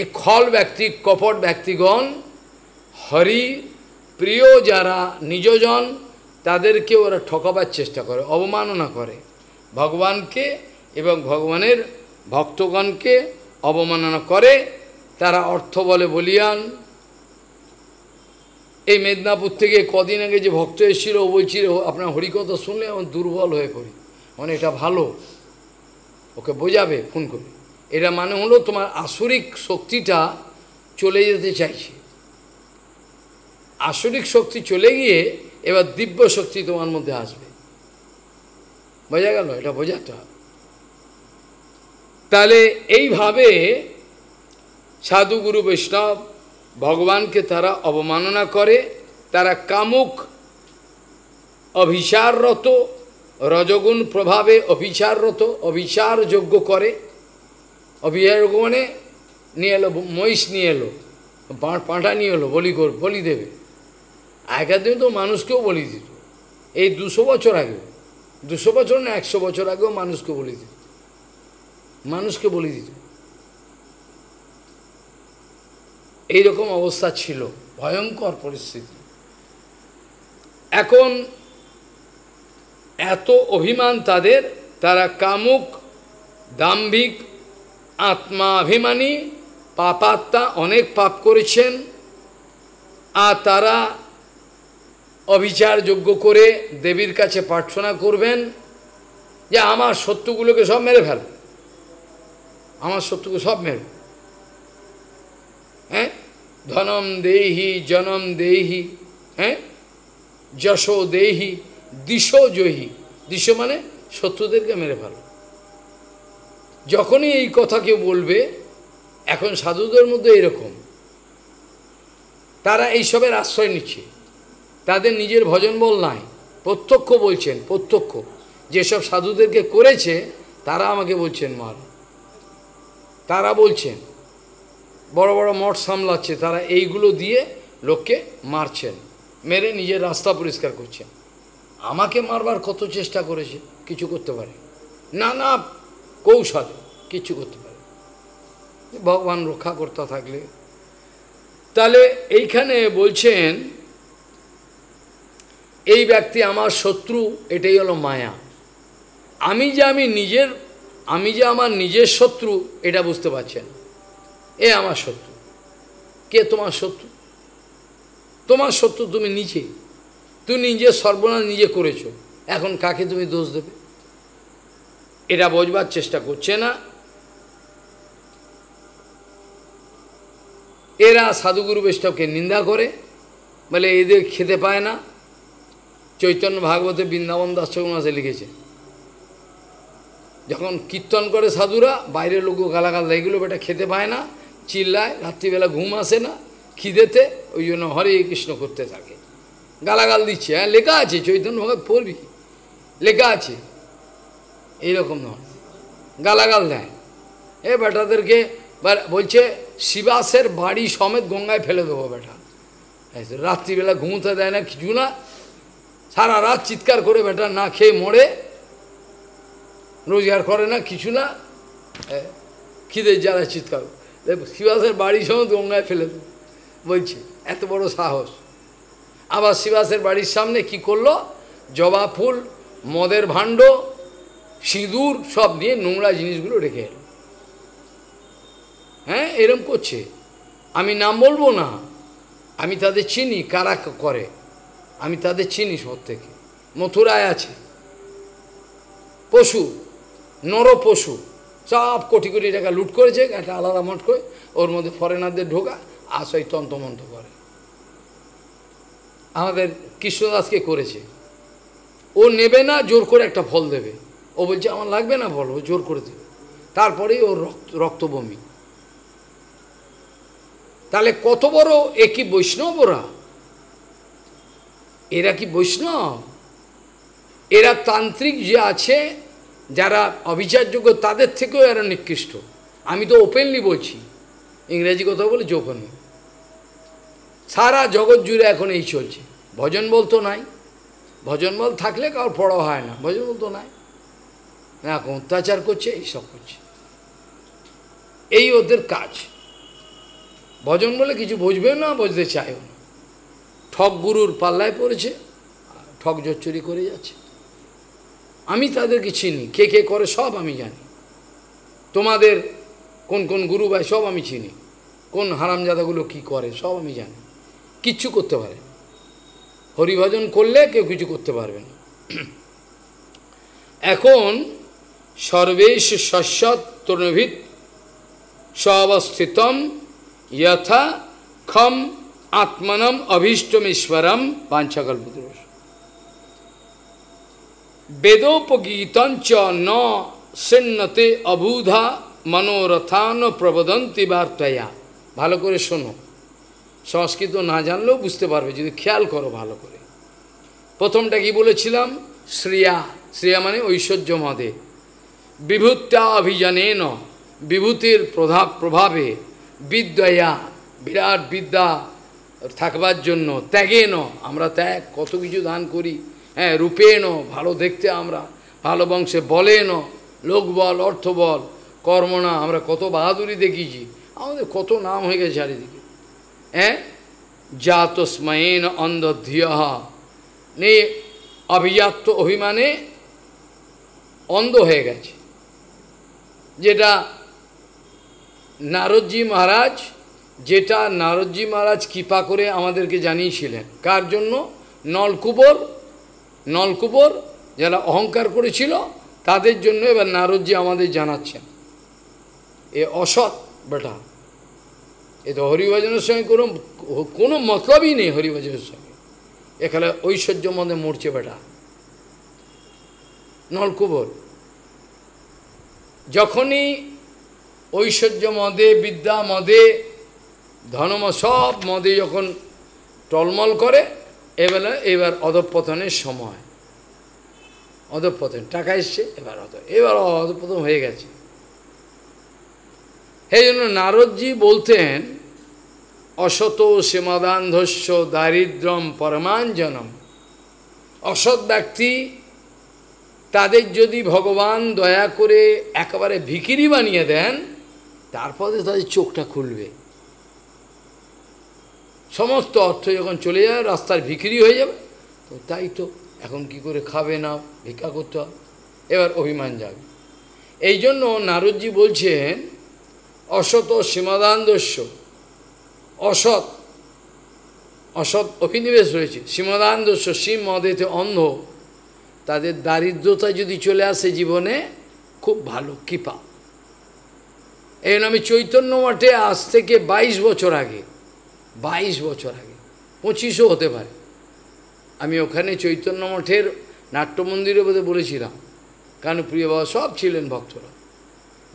এ খল ব্যক্তি কপট ব্যক্তিগণ হরি প্রিয় যারা নিজজন তাদেরকে ওরা ঠকাবার চেষ্টা করে অবমাননা করে ভগবানকে এবং ভগবানের ভক্তগণকে অবমাননা করে তারা অর্থ বলে বলিয়ান এই মেদিনীপুর থেকে কদিন আগে যে ভক্ত এসেছিল ও বলছিল আপনার হরিকথা শুনলে আমার দুর্বল হয়ে পড়ি মানে এটা ভালো ওকে বোঝাবে ফোন করে এটা মানে হলো তোমার আসরিক শক্তিটা চলে যেতে চাইছে আসরিক শক্তি চলে গিয়ে এবার দিব্য শক্তি তোমার মধ্যে আসবে বোঝা গেল এটা বোঝাতে হবে তাহলে এইভাবে সাধুগুরু বৈষ্ণব ভগবানকে তারা অবমাননা করে তারা কামুক অভিচাররত রজগুণ প্রভাবে অভিচাররত অভিচার যোগ্য করে অভিচারগুণে নিয়ে এলো মহিষ নিয়ে এলো পাঁটা নিয়ে এলো বলি কর বলি দেবে আগের দিন তো মানুষকেও বলি দিত এই দুশো বছর আগে দুশো বছর না একশো বছর আগেও মানুষকে বলি দিত মানুষকে বলি দিত এইরকম অবস্থা ছিল ভয়ঙ্কর পরিস্থিতি এখন এত অভিমান তাদের তারা কামুক দাম্ভিক আত্মাভিমানী পাপাত্মা অনেক পাপ করেছেন আর তারা অবিচার যোগ্য করে দেবীর কাছে প্রার্থনা করবেন যে আমার শত্রুগুলোকে সব মেরে ফেল আমার শত্রুকে সব মেরে হ্যাঁ ধনম দেহি জনম দেহি হ্যাঁ যশো দেহি দিশো জহি দিশ মানে শত্রুদেরকে মেরে ফেল যখনই এই কথা কেউ বলবে এখন সাধুদের মধ্যে এরকম তারা এইসবের আশ্রয় নিচ্ছে তাদের নিজের ভজন বল নাই প্রত্যক্ষ বলছেন প্রত্যক্ষ যেসব সাধুদেরকে করেছে তারা আমাকে বলছেন মার তারা বলছেন বড় বড় মঠ সামলাচ্ছে তারা এইগুলো দিয়ে লোককে মারছেন মেরে নিজের রাস্তা পরিষ্কার করছেন আমাকে মারবার কত চেষ্টা করেছে কিছু করতে পারে না না কৌশলে কিছু করতে পারে ভগবান রক্ষা করতে থাকলে তাহলে এইখানে বলছেন এই ব্যক্তি আমার শত্রু এটাই হলো মায়া আমি যে আমি নিজের আমি যে আমার নিজের শত্রু এটা বুঝতে পারছেন এ আমার শত্রু কে তোমার শত্রু তোমার শত্রু তুমি নিচে তুমি নিজে সর্বনাশ নিজে করেছো এখন কাকে তুমি দোষ দেবে এটা বোঝবার চেষ্টা করছে না এরা সাধুগুরু বৈষ্ণবকে নিন্দা করে বলে এদের খেতে পায় না চৈতন্য ভাগবতে বৃন্দাবন দাস চৌমাসে লিখেছে যখন কীর্তন করে সাধুরা বাইরের লোক গালাগাল এগুলো বেটা খেতে পায় না চিল্লায় রাত্রিবেলা ঘুম আসে না খিদেতে ওই জন্য হরে কৃষ্ণ করতে থাকে গালাগাল দিচ্ছে হ্যাঁ লেখা আছে চৈতন্য ভাগ পড়বি লেখা আছে এইরকম নয় গালাগাল দেয় এ বেটাদেরকে বলছে শিবাসের বাড়ি সমেত গঙ্গায় ফেলে দেবো বেটা রাত্রিবেলা ঘুমোতে দেয় না কিছু না সারা রাত চিৎকার করে বেটা না খেয়ে মরে রোজগার করে না কিছু না খিদের যারা চিৎকার শিবাসের বাড়ি সমেত গঙ্গায় ফেলে দেব বলছে এত বড় সাহস আবার শিবাসের বাড়ির সামনে কি করলো জবা ফুল মদের ভাণ্ড সিঁদুর সব নিয়ে নোংরা জিনিসগুলো রেখে এলো হ্যাঁ এরম করছে আমি নাম বলবো না আমি তাদের চিনি কারা করে আমি তাদের চিনি থেকে মথুরায় আছে পশু নর পশু সব কোটি কোটি টাকা লুট করেছে একটা আলাদা মঠ করে ওর মধ্যে ফরেনারদের ঢোকা আর তন্ত তন্ত্রমন্ত্র করে আমাদের কৃষ্ণদাসকে করেছে ও নেবে না জোর করে একটা ফল দেবে ও বলছে আমার লাগবে না ফল ও জোর করে দেবে তারপরেই ওর রক্ত রক্তবমি তাহলে কত বড় একই বৈষ্ণব ওরা এরা কি বৈষ্ণব এরা তান্ত্রিক যে আছে যারা অবিচারযোগ্য তাদের থেকেও এরা নিকৃষ্ট আমি তো ওপেনলি বলছি ইংরেজি কথা বলে যখন সারা জগৎ জুড়ে এখন এই চলছে ভজন বলতো নাই ভজন বল থাকলে কার পড়া হয় না ভজন বলতো নাই এখন অত্যাচার করছে এইসব করছে এই ওদের কাজ ভজন বলে কিছু বুঝবেও না বুঝতে চায়ও না গুরুর পাল্লায় পড়েছে ঠক জোচ্চুরি করে যাচ্ছে আমি তাদেরকে চিনি কে কে করে সব আমি জানি তোমাদের কোন কোন গুরু ভাই সব আমি চিনি কোন হারামজাদাগুলো কি করে সব আমি জানি কিচ্ছু করতে পারে হরিভজন করলে কেউ কিছু করতে পারবে না এখন সর্বেশ শস্যৎ তৃণভিত সবস্থিতম যথা খম আত্মানম অভীষ্টম ঈশ্বরম পাঞ্চকল্পত চ ন সেন্নতে অবুধা মনোরথান প্রবদন্তি বার্তায়া ভালো করে শোনো সংস্কৃত না জানলেও বুঝতে পারবে যদি খেয়াল করো ভালো করে প্রথমটা কি বলেছিলাম শ্রেয়া শ্রেয়া মানে ঐশ্বর্য মদে বিভূত্যা অভিযানে ন বিভূতির প্রভাব প্রভাবে বিদ্যয়া বিরাট বিদ্যা থাকবার জন্য ত্যাগে ন আমরা ত্যাগ কত কিছু দান করি হ্যাঁ রূপে ন ভালো দেখতে আমরা ভালো বংশে বলে লোক অর্থ বল কর্ম না আমরা কত বাহাদুরি দেখিছি আমাদের কত নাম হয়ে গেছে চারিদিকে হ্যাঁ অন্ধ অন্ধধিয় নে অভিজাত্য অভিমানে অন্ধ হয়ে গেছে যেটা নারদজি মহারাজ যেটা নারদজি মহারাজ কৃপা করে আমাদেরকে জানিয়েছিলেন কার জন্য নলকুবর নলকুবর যারা অহংকার করেছিল তাদের জন্য এবার নারদজি আমাদের জানাচ্ছেন এ অসৎ বেটা এ তো হরিভজনের সঙ্গে কোনো কোনো মতলবই নেই হরিভজনের সঙ্গে এখানে ঐশ্বর্য মধ্যে মরছে বেটা নলকুবর যখনই ঐশ্বর্য মদে বিদ্যা মদে ধনম সব মদে যখন টলমল করে এবেলা এবার অধপতনের সময় অধপতন টাকা এসছে এবার অত এবার অধপতন হয়ে গেছে এই জন্য নারদজি বলতেন অসত সীমাদান্ধস্য দারিদ্রম পরমাঞ্জনম অসৎ ব্যক্তি তাদের যদি ভগবান দয়া করে একেবারে ভিকিরি বানিয়ে দেন তারপরে তাদের চোখটা খুলবে সমস্ত অর্থ যখন চলে যাবে রাস্তার বিক্রি হয়ে যাবে তো তাই তো এখন কি করে খাবে না ভিক্ষা করতে হবে এবার অভিমান যাবে এই জন্য নারদজি বলছেন অসত সীমাদানদস্য অসৎ অসৎ অভিনিবেশ রয়েছে সীমাদানদস্য সীম মদেতে অন্ধ তাদের দারিদ্রতা যদি চলে আসে জীবনে খুব ভালো কৃপা এই আমি চৈতন্য মঠে আজ থেকে ২২ বছর আগে বাইশ বছর আগে পঁচিশও হতে পারে আমি ওখানে চৈতন্য মঠের নাট্যমন্দিরে বোধহয় বলেছিলাম কারণ প্রিয় বাবা সব ছিলেন ভক্তরা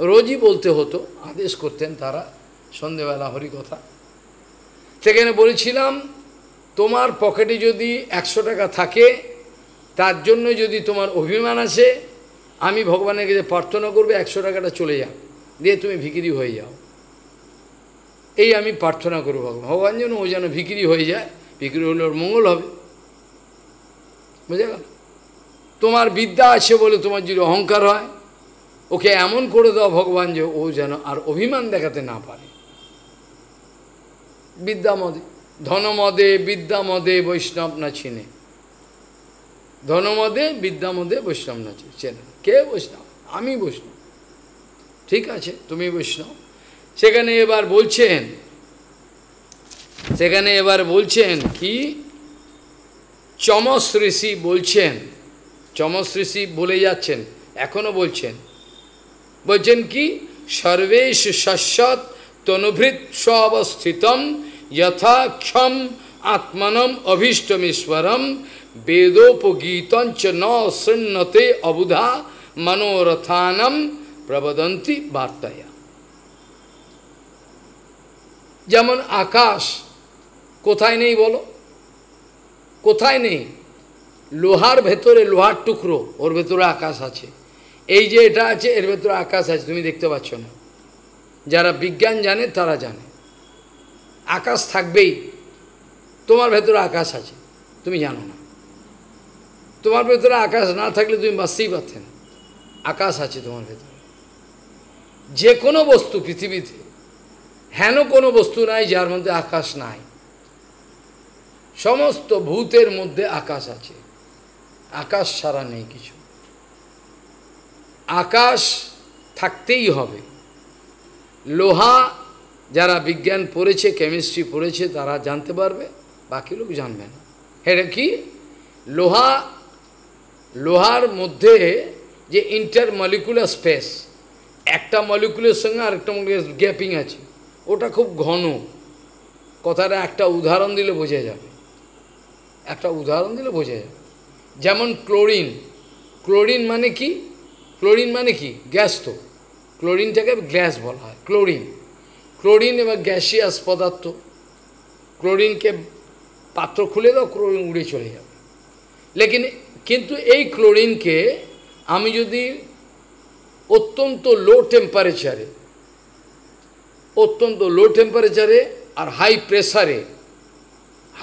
রোজই বলতে হতো আদেশ করতেন তারা সন্ধেবেলা কথা সেখানে বলেছিলাম তোমার পকেটে যদি একশো টাকা থাকে তার জন্য যদি তোমার অভিমান আছে আমি ভগবানের কাছে প্রার্থনা করবে একশো টাকাটা চলে যাও দিয়ে তুমি ভিকিরি হয়ে যাও এই আমি প্রার্থনা করবো ভগবান ভগবান যেন ও যেন ভিক্রি হয়ে যায় ভিক্রি হলে ওর মঙ্গল হবে বুঝে গেল তোমার বিদ্যা আছে বলে তোমার যদি অহংকার হয় ওকে এমন করে দাও ভগবান যে ও যেন আর অভিমান দেখাতে না পারে বিদ্যামদে ধনমদে বিদ্যামদে বৈষ্ণব না চিনে ধনমদে বিদ্যামদে বৈষ্ণব না চেনে কে বৈষ্ণব আমি বৈষ্ণব ঠিক আছে তুমি বৈষ্ণব সেখানে এবার বলছেন সেখানে এবার বলছেন কি চমস ঋষি বলছেন চমস ঋষি বলে যাচ্ছেন এখনো বলছেন বলছেন কি সর্বেশ শস্য তনুভৃত স্ব অবস্থিতম যথাক্ষম আত্মানম অভীষ্টম ঈশ্বরম বেদোপগীতঞ্চ ন শৃণ্যতে অবুধা মনোরথানম প্রবদন্তি বার্তায় যেমন আকাশ কোথায় নেই বলো কোথায় নেই লোহার ভেতরে লোহার টুকরো ওর ভেতরে আকাশ আছে এই যে এটা আছে এর ভেতরে আকাশ আছে তুমি দেখতে পাচ্ছ না যারা বিজ্ঞান জানে তারা জানে আকাশ থাকবেই তোমার ভেতরে আকাশ আছে তুমি জানো না তোমার ভেতরে আকাশ না থাকলে তুমি বাঁচতেই পারতে না আকাশ আছে তোমার ভেতরে যে কোনো বস্তু পৃথিবীতে হেন কোনো বস্তু নাই যার মধ্যে আকাশ নাই সমস্ত ভূতের মধ্যে আকাশ আছে আকাশ ছাড়া নেই কিছু আকাশ থাকতেই হবে লোহা যারা বিজ্ঞান পড়েছে কেমিস্ট্রি পড়েছে তারা জানতে পারবে বাকি লোক জানবে না হ্যাঁ কি লোহা লোহার মধ্যে যে ইন্টার মলিকুলার স্পেস একটা মলিকুলের সঙ্গে আরেকটা মলিকুলার গ্যাপিং আছে ওটা খুব ঘন কথাটা একটা উদাহরণ দিলে বোঝা যাবে একটা উদাহরণ দিলে বোঝা যাবে যেমন ক্লোরিন ক্লোরিন মানে কি ক্লোরিন মানে কি গ্যাস তো ক্লোরিনটাকে গ্যাস বলা হয় ক্লোরিন ক্লোরিন এবার গ্যাসিয়াস পদার্থ ক্লোরিনকে পাত্র খুলে দাও ক্লোরিন উড়ে চলে যাবে লেকিন কিন্তু এই ক্লোরিনকে আমি যদি অত্যন্ত লো টেম্পারেচারে অত্যন্ত লো টেম্পারেচারে আর হাই প্রেসারে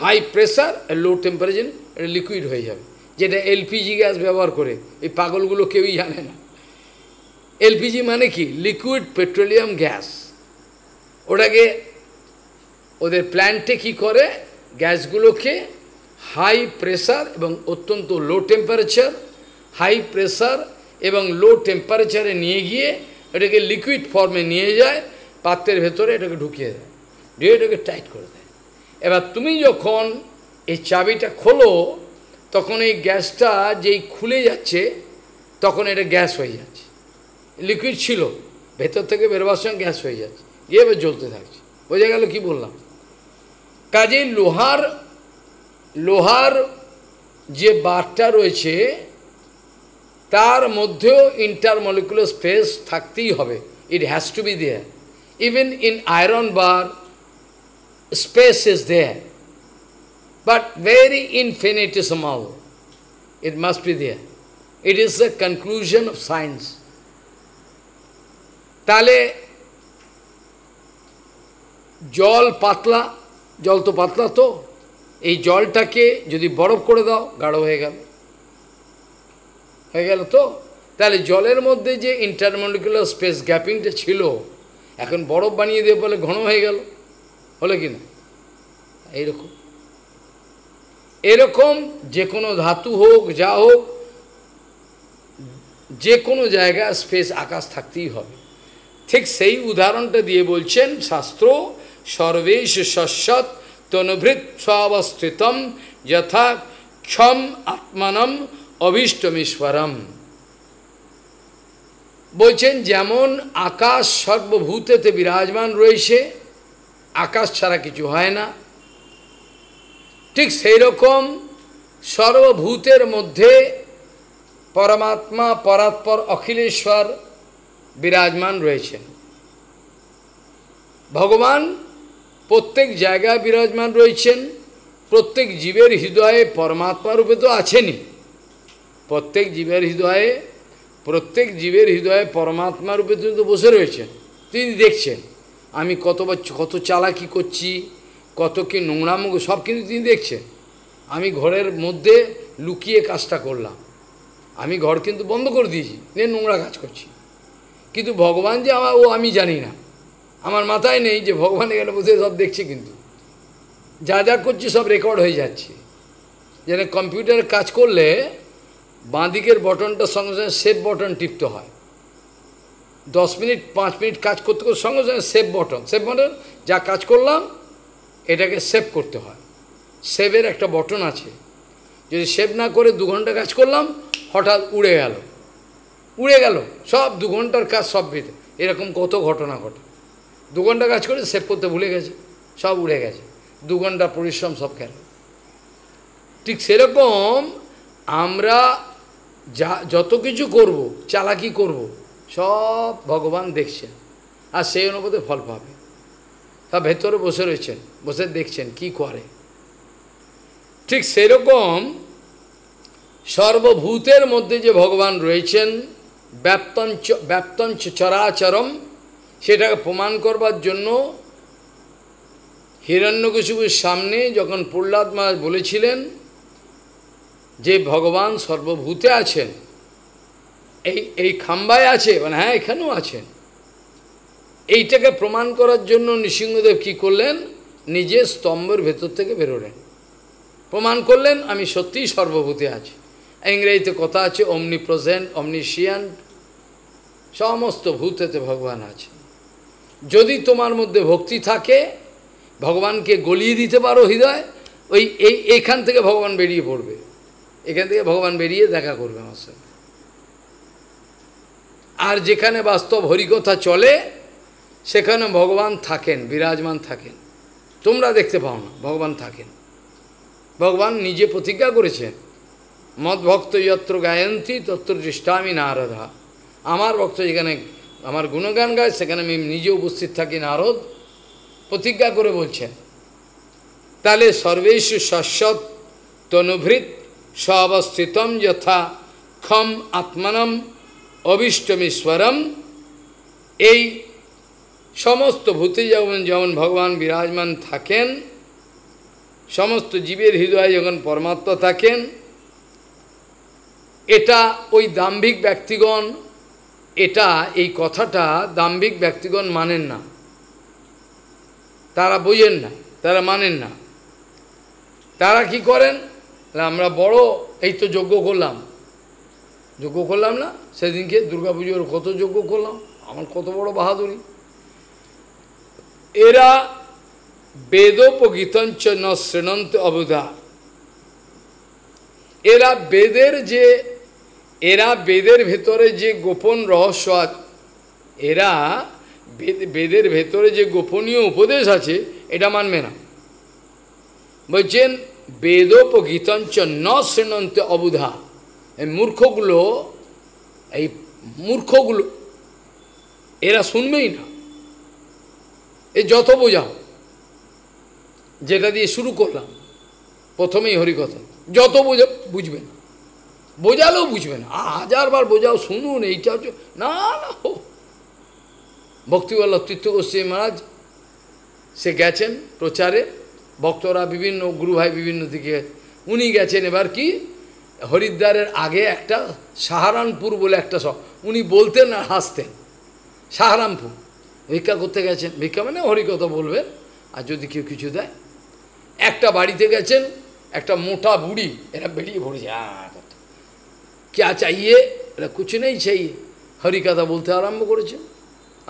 হাই প্রেসার আর লো টেম্পারেচার এটা লিকুইড হয়ে যাবে যেটা এলপিজি গ্যাস ব্যবহার করে এই পাগলগুলো কেউই জানে না এলপিজি মানে কি লিকুইড পেট্রোলিয়াম গ্যাস ওটাকে ওদের প্ল্যান্টে কি করে গ্যাসগুলোকে হাই প্রেসার এবং অত্যন্ত লো টেম্পারেচার হাই প্রেসার এবং লো টেম্পারেচারে নিয়ে গিয়ে এটাকে লিকুইড ফর্মে নিয়ে যায় পাত্রের ভেতরে এটাকে ঢুকিয়ে দেয় ঢুকে এটাকে টাইট করে দেয় এবার তুমি যখন এই চাবিটা খোলো তখন এই গ্যাসটা যেই খুলে যাচ্ছে তখন এটা গ্যাস হয়ে যাচ্ছে লিকুইড ছিল ভেতর থেকে বেরোবার সঙ্গে গ্যাস হয়ে যাচ্ছে গিয়ে এবার জ্বলতে থাকছে বোঝা গেল কি বললাম কাজে লোহার লোহার যে বারটা রয়েছে তার মধ্যেও ইন্টারমলিকুলার স্পেস থাকতেই হবে it has to be there even in iron bar, space is there, but very infinitesimal. It must be there. It is the conclusion of science. Tale jol patla, তাহলে জল পাতলা জল তো পাতলা তো এই জলটাকে যদি বরফ করে দাও গাঢ় হয়ে গেল হয়ে গেল তো তাহলে modde je intermolecular space gapping te chilo, এখন বরফ বানিয়ে দিয়ে বলে ঘন হয়ে গেল হলো কি না এইরকম এরকম যে কোনো ধাতু হোক যা হোক যে কোনো জায়গা স্পেস আকাশ থাকতেই হবে ঠিক সেই উদাহরণটা দিয়ে বলছেন শাস্ত্র সর্বেশ সশ্বত তনুভৃত স্বাবস্থিতম যথা ক্ষম আত্মানম অভীষ্টমেশ্বরম বলছেন যেমন আকাশ সর্বভূতেতে বিরাজমান রয়েছে আকাশ ছাড়া কিছু হয় না ঠিক সেই রকম সর্বভূতের মধ্যে পরমাত্মা পরাৎপর অখিলেশ্বর বিরাজমান রয়েছেন ভগবান প্রত্যেক জায়গায় বিরাজমান রয়েছেন প্রত্যেক জীবের হৃদয়ে পরমাত্মা রূপে তো আছেনই প্রত্যেক জীবের হৃদয়ে প্রত্যেক জীবের হৃদয়ে পরমাত্মা রূপে তিনি তো বসে রয়েছেন তিনি দেখছেন আমি কত কত চালাকি করছি কত কি নোংরামো সব কিন্তু তিনি দেখছেন আমি ঘরের মধ্যে লুকিয়ে কাজটা করলাম আমি ঘর কিন্তু বন্ধ করে দিয়েছি নিয়ে নোংরা কাজ করছি কিন্তু ভগবান যে আমার ও আমি জানি না আমার মাথায় নেই যে ভগবান এখানে বসে সব দেখছে কিন্তু যা যা করছি সব রেকর্ড হয়ে যাচ্ছে যেন কম্পিউটার কাজ করলে বাঁদিকের বটনটা সঙ্গে সঙ্গে সেফ বটন টিপতে হয় দশ মিনিট পাঁচ মিনিট কাজ করতে করতে সঙ্গে সঙ্গে সেভ বটন সেভ বটন যা কাজ করলাম এটাকে সেভ করতে হয় সেভের একটা বটন আছে যদি সেভ না করে দু ঘন্টা কাজ করলাম হঠাৎ উড়ে গেল উড়ে গেল সব দু ঘন্টার কাজ সব বেঁধে এরকম কত ঘটনা ঘটে দু ঘন্টা কাজ করে সেভ করতে ভুলে গেছে সব উড়ে গেছে দু ঘন্টা পরিশ্রম সব কেন ঠিক সেরকম আমরা যা যত কিছু করব চালাকি করব সব ভগবান দেখছেন আর সেই অনুপাতে ফল পাবে তা ভেতরে বসে রয়েছেন বসে দেখছেন কি করে ঠিক সেরকম সর্বভূতের মধ্যে যে ভগবান রয়েছেন ব্যাপ্তম ব্যাপ্তম চরাচরম সেটাকে প্রমাণ করবার জন্য হিরণ্যকশিপুর সামনে যখন প্রহ্লাদ মহারাজ বলেছিলেন যে ভগবান সর্বভূতে আছেন এই এই খাম্বায় আছে মানে হ্যাঁ এখানেও আছেন এইটাকে প্রমাণ করার জন্য নৃসিংহদেব কি করলেন নিজে স্তম্ভের ভেতর থেকে বেরোলেন প্রমাণ করলেন আমি সত্যিই সর্বভূতে আছি ইংরেজিতে কথা আছে অমনি প্রেজেন্ট অমনিশিয়ান সমস্ত ভূতেতে ভগবান আছে যদি তোমার মধ্যে ভক্তি থাকে ভগবানকে গলিয়ে দিতে পারো হৃদয় ওই এই এখান থেকে ভগবান বেরিয়ে পড়বে এখান থেকে ভগবান বেরিয়ে দেখা করবে আমার সঙ্গে আর যেখানে বাস্তব হরিকথা চলে সেখানে ভগবান থাকেন বিরাজমান থাকেন তোমরা দেখতে পাও না ভগবান থাকেন ভগবান নিজে প্রতিজ্ঞা করেছেন মদভক্ত যত্র গায়ন্তী তত্র আমি নারধা আমার ভক্ত যেখানে আমার গুণগান গায় সেখানে আমি নিজে উপস্থিত থাকি নারদ প্রতিজ্ঞা করে বলছেন তাহলে সর্বেশু শাশ্বত তনুভৃত স্বাবস্থিতম যথা খম আত্মানম অবিষ্টমীশ্বরম এই সমস্ত ভূতে যেমন যেমন ভগবান বিরাজমান থাকেন সমস্ত জীবের হৃদয়ে যখন পরমাত্মা থাকেন এটা ওই দাম্ভিক ব্যক্তিগণ এটা এই কথাটা দাম্ভিক ব্যক্তিগণ মানেন না তারা বোঝেন না তারা মানেন না তারা কি করেন আমরা বড় এই তো যজ্ঞ করলাম যজ্ঞ করলাম না সেদিনকে দুর্গাপুজোর কত যজ্ঞ করলাম আমার কত বড় বাহাদুরি এরা বেদোপগীতঞ্চ ন শ্রেণন্ত অবধা এরা বেদের যে এরা বেদের ভেতরে যে গোপন রহস্য এরা বেদের ভেতরে যে গোপনীয় উপদেশ আছে এটা মানবে না বলছেন বেদোপগীতঞ্চ ন শৃণন্তে অবুধা এই মূর্খগুলো এই মূর্খগুলো এরা শুনবেই না এ যত বোঝাও যেটা দিয়ে শুরু করলাম প্রথমেই হরিকথা যত বোঝা বুঝবে না বোঝালেও বুঝবে না হাজারবার বোঝাও শুনুন এইটা হচ্ছে না না হো ভক্তিবল্লভ তীর্থ গোস্বামী মহারাজ সে গেছেন প্রচারে ভক্তরা বিভিন্ন গুরু ভাই বিভিন্ন দিকে উনি গেছেন এবার কি হরিদ্বারের আগে একটা সাহারানপুর বলে একটা সব উনি বলতেন আর হাসতেন সাহারানপুর ভিক্ষা করতে গেছেন ভিক্ষা মানে হরিকথা বলবেন আর যদি কেউ কিছু দেয় একটা বাড়িতে গেছেন একটা মোটা বুড়ি এরা বেরিয়ে পড়েছে কে ক্যা চাইয়ে এরা কিছু নেই চাইয়ে হরিকথা বলতে আরম্ভ করেছেন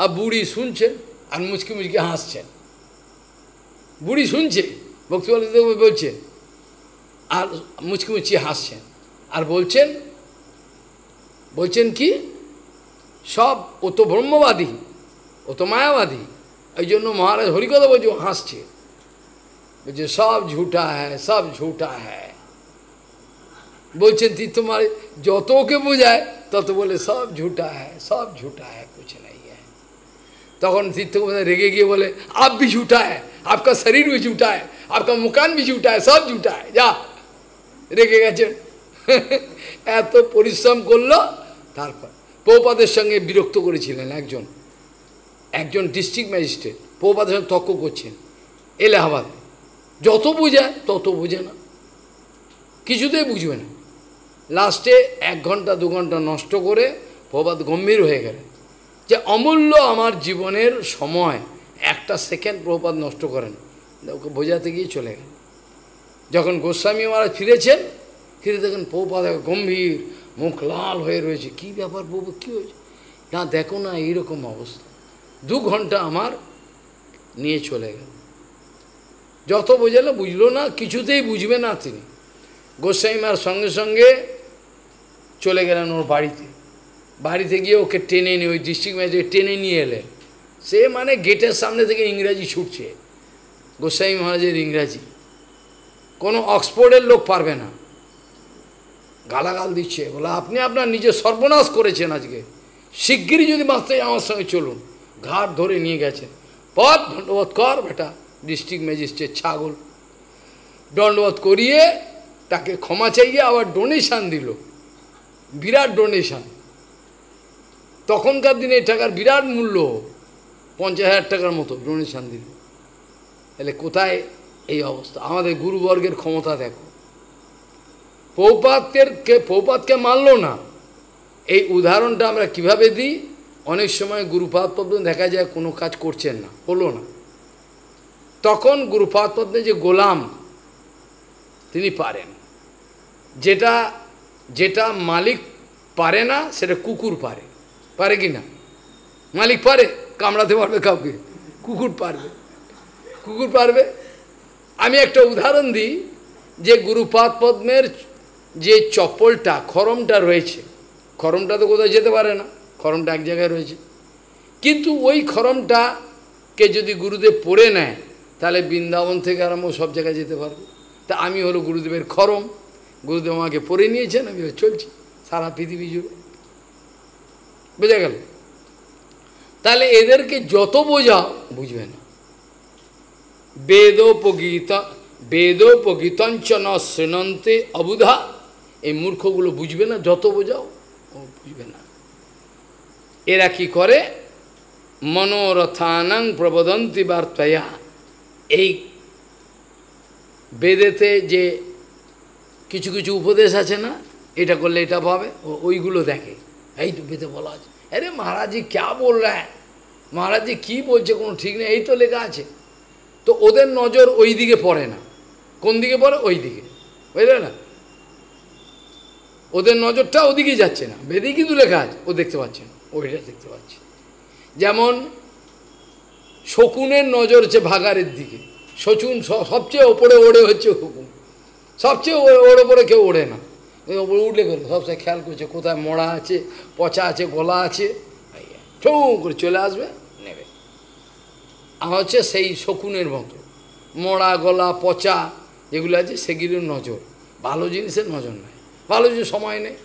আর বুড়ি শুনছেন আর মুচকি মুচকি হাসছেন बुढ़ी सुन भक्त बोल मुचक मुचकी हास बोल कि सब ओ तो ब्रह्मवदी ओ तो मायबादी ओजन महाराज हरिकता बोल हास सब झूठा है सब झूठा है बोल तुम्हारे जतो के बुझाए तत तो बोले सब झूठा है सब झूठा है कुछ नहीं है तक तो तीर्थ रेगे गए आप भी झूठा है आपका শরীর भी झूठा है आपका मकान भी সব है যা झूठा রেখে গেছেন এত পরিশ্রম করলো তারপর পৌপাদের সঙ্গে বিরক্ত করেছিলেন একজন একজন ডিস্ট্রিক্ট ম্যাজিস্ট্রেট পৌপাদের সঙ্গে তর্ক করছেন এলাহাবাদে যত বোঝায় তত বোঝে না কিছুতেই বুঝবে না লাস্টে এক ঘন্টা দু ঘন্টা নষ্ট করে প্রবাদ গম্ভীর হয়ে গেলেন যে অমূল্য আমার জীবনের সময় একটা সেকেন্ড প্রভুপাত নষ্ট করেন ওকে বোঝাতে গিয়ে চলে গেল যখন গোস্বামী মহারাজ ফিরেছেন ফিরে দেখেন প্রভুপাত গম্ভীর মুখ লাল হয়ে রয়েছে কি ব্যাপার প্রভু কী হয়েছে না দেখো না এইরকম অবস্থা দু ঘন্টা আমার নিয়ে চলে গেল যত বোঝালো বুঝলো না কিছুতেই বুঝবে না তিনি গোস্বামী মার সঙ্গে সঙ্গে চলে গেলেন ওর বাড়িতে বাড়িতে গিয়ে ওকে টেনে নিয়ে ওই ডিস্ট্রিক্ট ম্যাজিস্ট্রেট টেনে নিয়ে এলেন সে মানে গেটের সামনে থেকে ইংরাজি ছুটছে গোসাই মহারাজের ইংরাজি কোনো অক্সফোর্ডের লোক পারবে না গালাগাল দিচ্ছে বলে আপনি আপনার নিজের সর্বনাশ করেছেন আজকে শিগগিরই যদি বাঁচতে আমার সঙ্গে চলুন ঘাট ধরে নিয়ে গেছেন পদ দণ্ডবোধ কর বেটা ডিস্ট্রিক্ট ম্যাজিস্ট্রেট ছাগল দণ্ডবোধ করিয়ে তাকে ক্ষমা চাইয়ে আবার ডোনেশান দিল বিরাট ডোনেশান তখনকার দিনে এই টাকার বিরাট মূল্য পঞ্চাশ হাজার টাকার মতো ডোনেশান দিল তাহলে কোথায় এই অবস্থা আমাদের গুরুবর্গের ক্ষমতা দেখো পৌপাতের কে পৌপাতকে মানল না এই উদাহরণটা আমরা কিভাবে দিই অনেক সময় গুরুপাত পদ্ম দেখা যায় কোনো কাজ করছেন না হলো না তখন গুরুপাত পদ্মে যে গোলাম তিনি পারেন যেটা যেটা মালিক পারে না সেটা কুকুর পারে পারে কি না মালিক পারে কামড়াতে পারবে কাউকে কুকুর পারবে কুকুর পারবে আমি একটা উদাহরণ দিই যে গুরুপাদ পদ্মের যে চপ্পলটা খরমটা রয়েছে খরমটা তো কোথাও যেতে পারে না খরমটা এক জায়গায় রয়েছে কিন্তু ওই খরমটাকে যদি গুরুদেব পরে নেয় তাহলে বৃন্দাবন থেকে আরম্ভ সব জায়গায় যেতে পারবো তা আমি হলো গুরুদেবের খরম গুরুদেব আমাকে পরে নিয়েছেন আমি চলছি সারা পৃথিবী জুড়ে বোঝা গেল তাহলে এদেরকে যত বোঝাও বুঝবে না বেদোপগীতা বেদোপগীতঞ্চন শ্রেণন্তে অবুধা এই মূর্খগুলো বুঝবে না যত বোঝাও ও বুঝবে না এরা কি করে মনোরথানাং প্রবদন্তি বার্তায়া এই বেদেতে যে কিছু কিছু উপদেশ আছে না এটা করলে এটা পাবে ওইগুলো দেখে এই তো বেদে বলা আছে আরে महाराज जी क्या बोल रहे কী বলছে কোনো ঠিক নেই এই তো লেখা আছে তো ওদের নজর ওই দিকে পড়ে না কোন দিকে পড়ে ওই দিকে বুঝলে না ওদের নজরটা ওদিকে যাচ্ছে না বেদি কিন্তু লেখা আছে ও দেখতে পাচ্ছে না ওইটা দেখতে পাচ্ছে যেমন শকুনের নজর হচ্ছে ভাগারের দিকে শচুন সবচেয়ে ওপরে ওড়ে হচ্ছে শকুন সবচেয়ে ওর ওপরে কেউ ওড়ে না ওপরে উঠলে ফেলো সবসময় খেয়াল করছে কোথায় মোড়া আছে পচা আছে গলা আছে ঠৌ করে চলে আসবে নেবে আর হচ্ছে সেই শকুনের মতো মোড়া গলা পচা যেগুলো আছে সেগুলোর নজর ভালো জিনিসের নজর নেয় ভালো জিনিস সময় নেই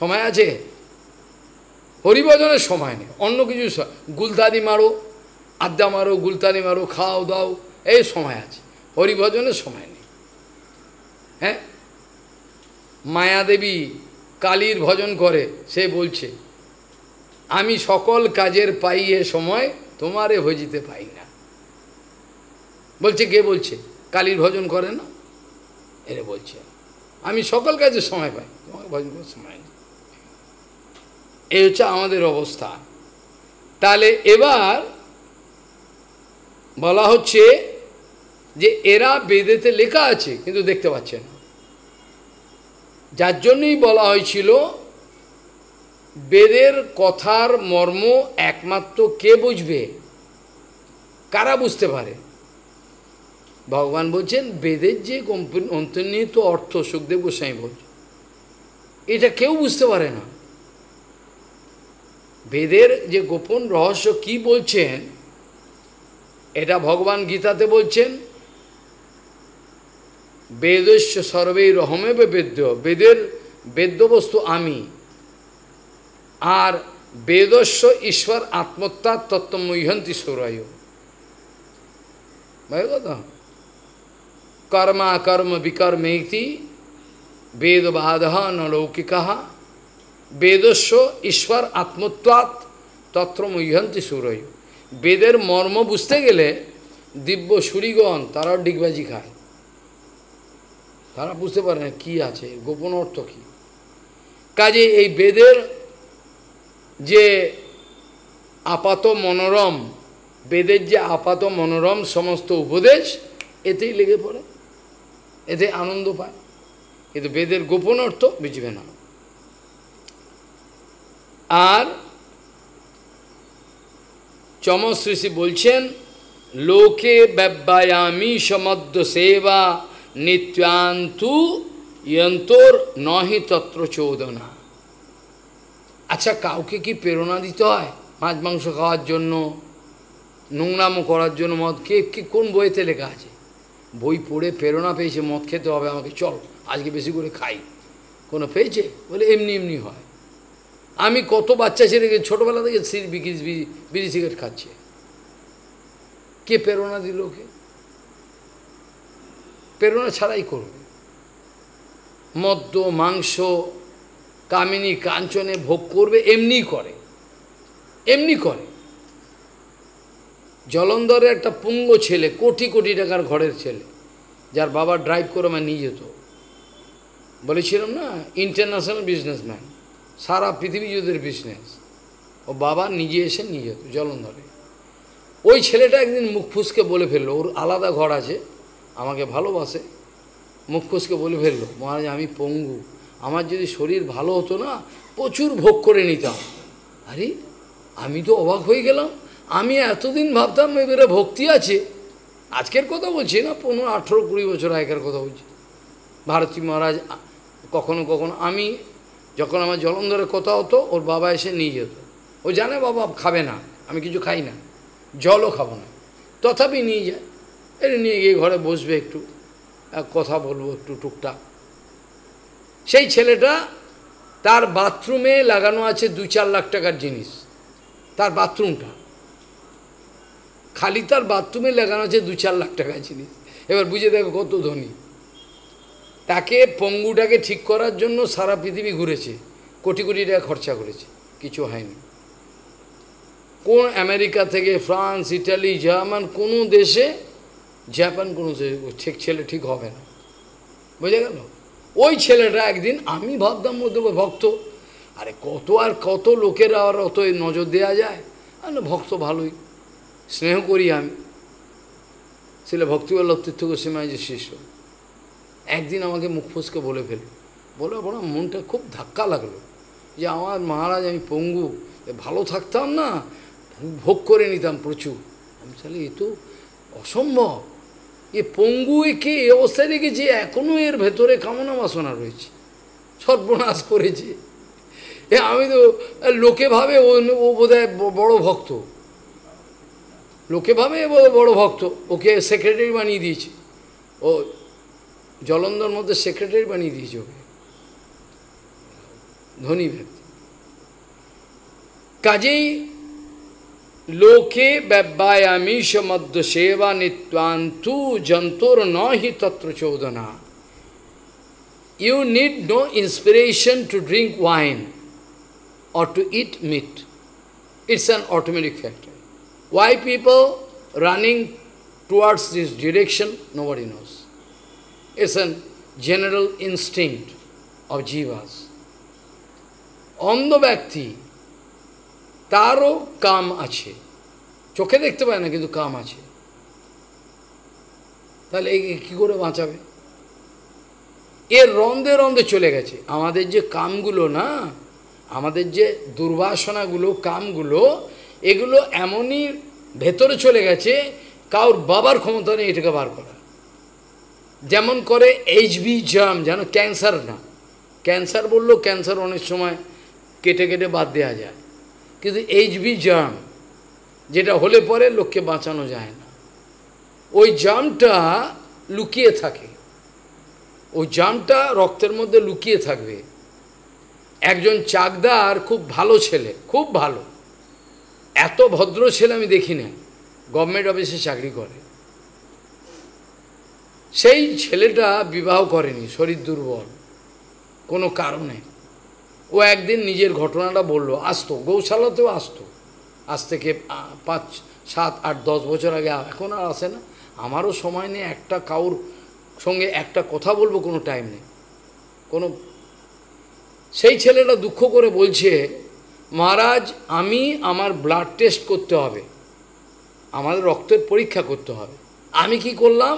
সময় আছে হরিভজনের সময় নেই অন্য কিছু গুলতানি মারো আড্ডা মারো গুলতানি মারো খাও দাও এই সময় আছে হরিভজনের সময় নেই হ্যাঁ মায়াদেবী কালীর ভজন করে সে বলছে আমি সকল কাজের পাইয়ে সময় তোমারে ভজিতে পাই না বলছে কে বলছে কালীর ভজন করে না এরে বলছে আমি সকল কাজে সময় পাই তোমার ভজন করার সময় এই হচ্ছে আমাদের অবস্থা তাহলে এবার বলা হচ্ছে যে এরা বেদেতে লেখা আছে কিন্তু দেখতে পাচ্ছে না যার জন্যই বলা হয়েছিল বেদের কথার মর্ম একমাত্র কে বুঝবে কারা বুঝতে পারে ভগবান বলছেন বেদের যে অন্তর্নিহিত অর্থ সুখদেব গোস্বাই বলছে এটা কেউ বুঝতে পারে না বেদের যে গোপন রহস্য কি বলছেন এটা ভগবান গীতাতে বলছেন বেদস্য সর্বে বে বেদ্য বেদের বেদ্যবস্তু আমি আর বেদস্য ঈশ্বর আত্মত্তা তত্ত্বমহ্যন্তি সৌরায় ভাই কথা কর্মা কর্ম বিকর্মেতি বেদবাদ নলৌকিকা বেদস্য ঈশ্বর আত্মত্বাৎ তত্ত্বমহ্যন্তি সৌরায় বেদের মর্ম বুঝতে গেলে দিব্য সুরিগণ তারাও ডিগবাজি খায় তারা বুঝতে পারে না কী আছে গোপন অর্থ কী কাজে এই বেদের যে আপাত মনোরম বেদের যে আপাত মনোরম সমস্ত উপদেশ এতেই লেগে পড়ে এতে আনন্দ পায় কিন্তু বেদের গোপন অর্থ বুঝবে না আর চমশ্রী বলছেন লোকে ব্যব্যায়ামী সমদ্র সেবা নিত্যান্তু ইয়ন্তর নহি তত্র চৌদনা আচ্ছা কাউকে কি প্রেরণা দিতে হয় মাছ মাংস খাওয়ার জন্য নোংরাম করার জন্য মদ কে কে কোন বইতে লেখা আছে বই পড়ে প্রেরণা পেয়েছে মদ খেতে হবে আমাকে চল আজকে বেশি করে খাই কোনো পেয়েছে বলে এমনি এমনি হয় আমি কত বাচ্চা ছেলেকে ছোটোবেলা থেকে সিট বিড়ি সিগারেট খাচ্ছে কে প্রেরণা দিল ওকে প্রেরণা ছাড়াই করুন মদ্য মাংস কামিনী কাঞ্চনে ভোগ করবে এমনি করে এমনি করে জলন্ধরে একটা পুঙ্গ ছেলে কোটি কোটি টাকার ঘরের ছেলে যার বাবা ড্রাইভ করে আমার নিয়ে যেত বলেছিলাম না ইন্টারন্যাশনাল বিজনেসম্যান সারা পৃথিবী যুদ্ধের বিজনেস ও বাবা নিজে এসে নিয়ে যেত জলন্ধরে ওই ছেলেটা একদিন মুখ ফুসকে বলে ফেললো ওর আলাদা ঘর আছে আমাকে ভালোবাসে মুখ্যসকে বলে ফেললো মহারাজ আমি পঙ্গু আমার যদি শরীর ভালো হতো না প্রচুর ভোগ করে নিতাম আরে আমি তো অবাক হয়ে গেলাম আমি এতদিন ভাবতাম এবারে ভক্তি আছে আজকের কথা বলছি না পনেরো আঠেরো কুড়ি বছর আগেকার কথা বলছি ভারতী মহারাজ কখনো কখনো আমি যখন আমার জলন্ধরে কথা হতো ওর বাবা এসে নিয়ে যেত ও জানে বাবা খাবে না আমি কিছু খাই না জলও খাবো না তথাপি নিয়ে যায় এটা নিয়ে গিয়ে ঘরে বসবে একটু কথা বলবো একটু টুকটাক সেই ছেলেটা তার বাথরুমে লাগানো আছে দু চার লাখ টাকার জিনিস তার বাথরুমটা খালি তার বাথরুমে লাগানো আছে দু চার লাখ টাকার জিনিস এবার বুঝে দেখো কত ধনী তাকে পঙ্গুটাকে ঠিক করার জন্য সারা পৃথিবী ঘুরেছে কোটি কোটি টাকা খরচা করেছে কিছু হয়নি কোন আমেরিকা থেকে ফ্রান্স ইটালি জার্মান কোনো দেশে জ্যাপান কোনো ঠিক ছেলে ঠিক হবে না বুঝে গেল ওই ছেলেটা একদিন আমি ভাবতাম মধ্যে ভক্ত আরে কত আর কত লোকের আর অত নজর দেওয়া যায় আর ভক্ত ভালোই স্নেহ করি আমি ছেলে ভক্তিবল্লভ তীর্থ গোস্বামী যে শিষ্য একদিন আমাকে মুখ ফুসকে বলে ফেল বলে বড় মনটা খুব ধাক্কা লাগলো যে আমার মহারাজ আমি পঙ্গু ভালো থাকতাম না ভোগ করে নিতাম প্রচুর আমি তাহলে এ তো অসম্ভব এ পঙ্গু একে এ অবস্থায় দেখেছি এখনও এর ভেতরে কামনা বাসনা রয়েছে সর্বনাশ করেছে এ আমি তো লোকে ভাবে ও বোধহয় বড় ভক্ত লোকে ভাবে বড় ভক্ত ওকে সেক্রেটারি বানিয়ে দিয়েছে ও জলন্ধর মধ্যে সেক্রেটারি বানিয়ে দিয়েছে ওকে ধনী ব্যক্তি কাজেই Loke Babbayamisha Nitvantu Jantur Nahi Tatra Chodana. You need no inspiration to drink wine or to eat meat. It's an automatic factor. Why people running towards this direction, nobody knows. It's a general instinct of jivas. On the bhakti, তারও কাম আছে চোখে দেখতে পায় না কিন্তু কাম আছে তাহলে এই কী করে বাঁচাবে এর রন্ধে রন্ধে চলে গেছে আমাদের যে কামগুলো না আমাদের যে দুর্বাসনাগুলো কামগুলো এগুলো এমনই ভেতরে চলে গেছে কাউর বাবার ক্ষমতা নেই এটাকে বার করা যেমন করে এইচবি জাম যেন ক্যান্সার না ক্যান্সার বললেও ক্যান্সার অনেক সময় কেটে কেটে বাদ দেওয়া যায় কিন্তু এইচ বি জাম যেটা হলে পরে লোককে বাঁচানো যায় না ওই জামটা লুকিয়ে থাকে ওই জামটা রক্তের মধ্যে লুকিয়ে থাকবে একজন চাকদার খুব ভালো ছেলে খুব ভালো এত ভদ্র ছেলে আমি দেখি না গভর্নমেন্ট অফিসে চাকরি করে সেই ছেলেটা বিবাহ করেনি শরীর দুর্বল কোনো কারণে ও একদিন নিজের ঘটনাটা বলল আসতো গৌশালাতেও আসতো আজ থেকে পাঁচ সাত আট দশ বছর আগে এখন আর আসে না আমারও সময় নেই একটা কাউর সঙ্গে একটা কথা বলবো কোনো টাইম নেই কোনো সেই ছেলেটা দুঃখ করে বলছে মহারাজ আমি আমার ব্লাড টেস্ট করতে হবে আমাদের রক্তের পরীক্ষা করতে হবে আমি কি করলাম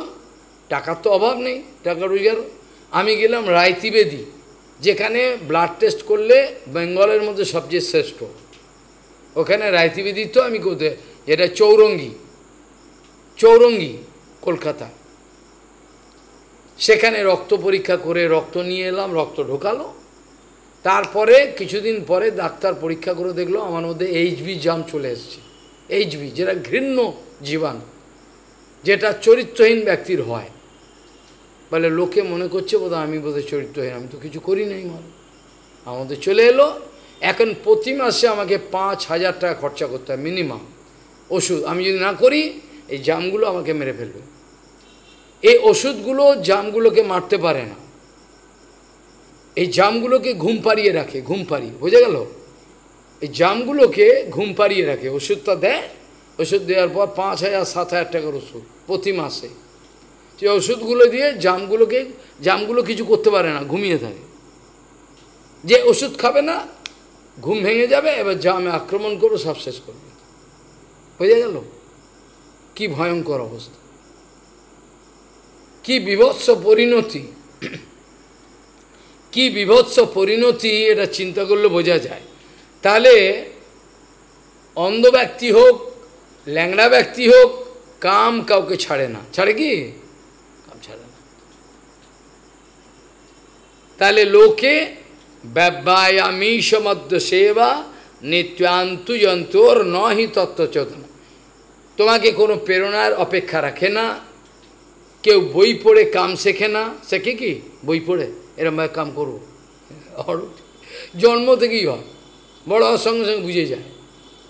টাকার তো অভাব নেই টাকা রোজগার আমি গেলাম রায়তিবেদী যেখানে ব্লাড টেস্ট করলে বেঙ্গলের মধ্যে সবচেয়ে শ্রেষ্ঠ ওখানে তো আমি কোথে যেটা চৌরঙ্গি চৌরঙ্গি কলকাতা সেখানে রক্ত পরীক্ষা করে রক্ত নিয়ে এলাম রক্ত ঢোকালো তারপরে কিছুদিন পরে ডাক্তার পরীক্ষা করে দেখলো আমার মধ্যে এইচবি জাম চলে এসছে এইচবি যেটা ঘৃণ্য জীবাণু যেটা চরিত্রহীন ব্যক্তির হয় বলে লোকে মনে করছে বোধ আমি বোধহয় চরিত্রহীন আমি তো কিছু করি নাই মার আমাদের চলে এলো এখন প্রতি মাসে আমাকে পাঁচ হাজার টাকা খরচা করতে হয় মিনিমাম ওষুধ আমি যদি না করি এই জামগুলো আমাকে মেরে ফেলবে এই ওষুধগুলো জামগুলোকে মারতে পারে না এই জামগুলোকে ঘুম পাড়িয়ে রাখে ঘুম পাড়িয়ে বোঝা গেল এই জামগুলোকে ঘুম পাড়িয়ে রাখে ওষুধটা দেয় ওষুধ দেওয়ার পর পাঁচ হাজার সাত হাজার টাকার ওষুধ প্রতি মাসে যে ওষুধগুলো দিয়ে জামগুলোকে জামগুলো কিছু করতে পারে না ঘুমিয়ে থাকে যে ওষুধ খাবে না ঘুম ভেঙে যাবে এবার জামে আক্রমণ করো সব শেষ করবে বোঝা গেল কি ভয়ঙ্কর অবস্থা কি বিভৎস পরিণতি কি বিভৎস পরিণতি এটা চিন্তা করলে বোঝা যায় তাহলে অন্ধ ব্যক্তি হোক ল্যাংড়া ব্যক্তি হোক কাম কাউকে ছাড়ে না ছাড়ে কি তাহলে লোকে ব্যব্যায়ামীশ মধ্য সেবা নিত্যান্তুজন্তোর নহি তত্ত্বচেতনা তোমাকে কোনো প্রেরণার অপেক্ষা রাখে না কেউ বই পড়ে কাম শেখে না শেখে কি বই পড়ে এরমভাবে কাম করবো জন্ম থেকেই হয় বড় হওয়ার সঙ্গে সঙ্গে বুঝে যায়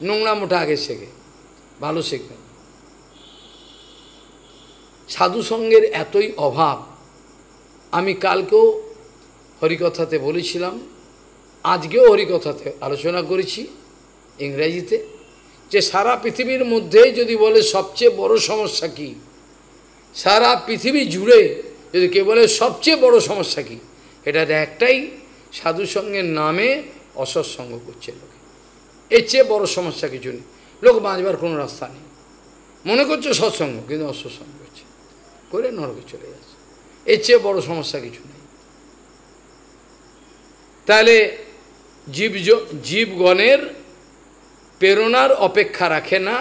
নোংরা মোটা আগে শেখে ভালো শেখবে সাধুসঙ্গের এতই অভাব আমি কালকেও হরিকথাতে বলেছিলাম আজকেও হরিকথাতে আলোচনা করেছি ইংরেজিতে যে সারা পৃথিবীর মধ্যে যদি বলে সবচেয়ে বড় সমস্যা কি সারা পৃথিবী জুড়ে যদি কে বলে সবচেয়ে বড় সমস্যা কি এটার একটাই সাধুসঙ্গের নামে অসৎসঙ্গ করছে লোকে এর চেয়ে বড় সমস্যা কিছু নেই লোক বাঁচবার কোনো রাস্তা নেই মনে করছে সৎসঙ্গ কিন্তু অসৎসঙ্গ করছে করে নরকে চলে যাচ্ছে এর চেয়ে বড় সমস্যা কিছু নেই তাহলে জীব জীবগণের প্রেরণার অপেক্ষা রাখে না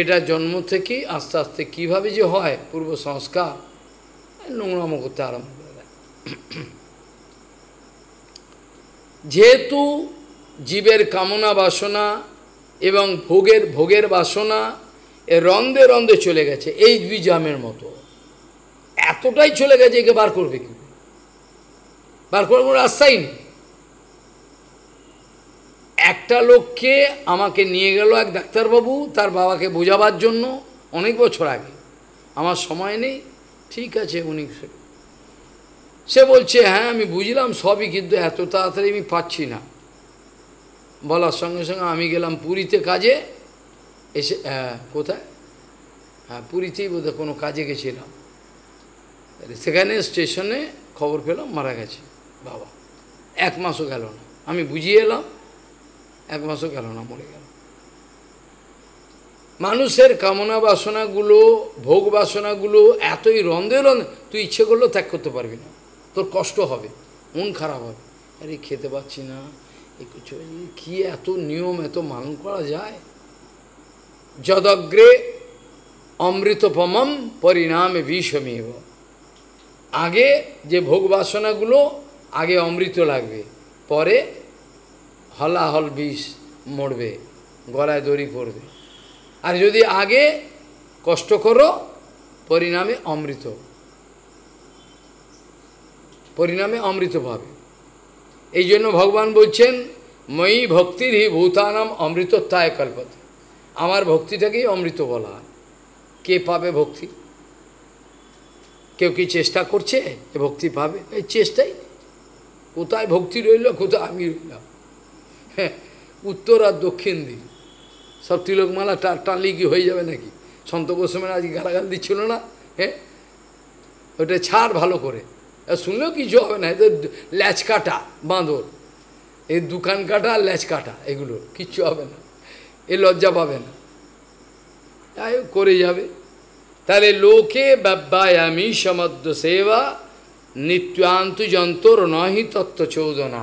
এটা জন্ম থেকেই আস্তে আস্তে কীভাবে যে হয় পূর্ব সংস্কার নোংরামো করতে আরম্ভ করে দেয় যেহেতু জীবের কামনা বাসনা এবং ভোগের ভোগের বাসনা এ রন্ধে রন্ধে চলে গেছে এই জামের মতো এতটাই চলে গেছে একে বার করবে কি বার করার কোনো রাস্তাই নেই একটা লোককে আমাকে নিয়ে গেল এক ডাক্তারবাবু তার বাবাকে বোঝাবার জন্য অনেক বছর আগে আমার সময় নেই ঠিক আছে উনি সে বলছে হ্যাঁ আমি বুঝলাম সবই কিন্তু এত তাড়াতাড়ি আমি পাচ্ছি না বলার সঙ্গে সঙ্গে আমি গেলাম পুরীতে কাজে এসে কোথায় হ্যাঁ পুরীতেই বোধহয় কোনো কাজে গেছিলাম সেখানে স্টেশনে খবর পেলাম মারা গেছে বাবা এক মাসও গেল না আমি বুঝিয়ে এলাম এক মাসও গেল না মরে গেল মানুষের কামনা বাসনাগুলো ভোগ বাসনাগুলো এতই রন্ধে রন্ধে তুই ইচ্ছে করলেও ত্যাগ করতে পারবি না তোর কষ্ট হবে মন খারাপ হবে আরে খেতে পাচ্ছি না কি কিছু কী এত নিয়ম এত মালন করা যায় যদগ্রে অমৃতপমম পরিণামে বিষমেব আগে যে ভোগ বাসনাগুলো আগে অমৃত লাগবে পরে হলাহল বিষ মরবে গলায় দড়ি পড়বে আর যদি আগে কষ্ট করো পরিণামে অমৃত পরিণামে অমৃত পাবে এই জন্য ভগবান বলছেন মই ভক্তির হি ভূতানাম অমৃতত্বায় কল্পতে আমার ভক্তিটাকেই অমৃত বলা হয় কে পাবে ভক্তি কেউ কি চেষ্টা করছে ভক্তি পাবে এই চেষ্টাই কোথায় ভক্তি রইল কোথায় আমি রইলাম হ্যাঁ, উত্তর আর দক্ষিণ দিক সব তিলকমালা টানলে কি হয়ে যাবে নাকি সন্ত গোস্বামীরা আজকে গালাগাল দিচ্ছিল না হ্যাঁ ওটা ছাড় ভালো করে শুনলেও কিছু হবে না এদের ল্যাচ কাটা বাঁদর এই দোকান কাটা আর ল্যাচ কাটা এগুলো কিচ্ছু হবে না এ লজ্জা পাবে না যাই করে যাবে তাহলে লোকে ব্যব্যায়ামী সমদ্র সেবা নিত্যান্ত নহি তত্ত্ব চৌদনা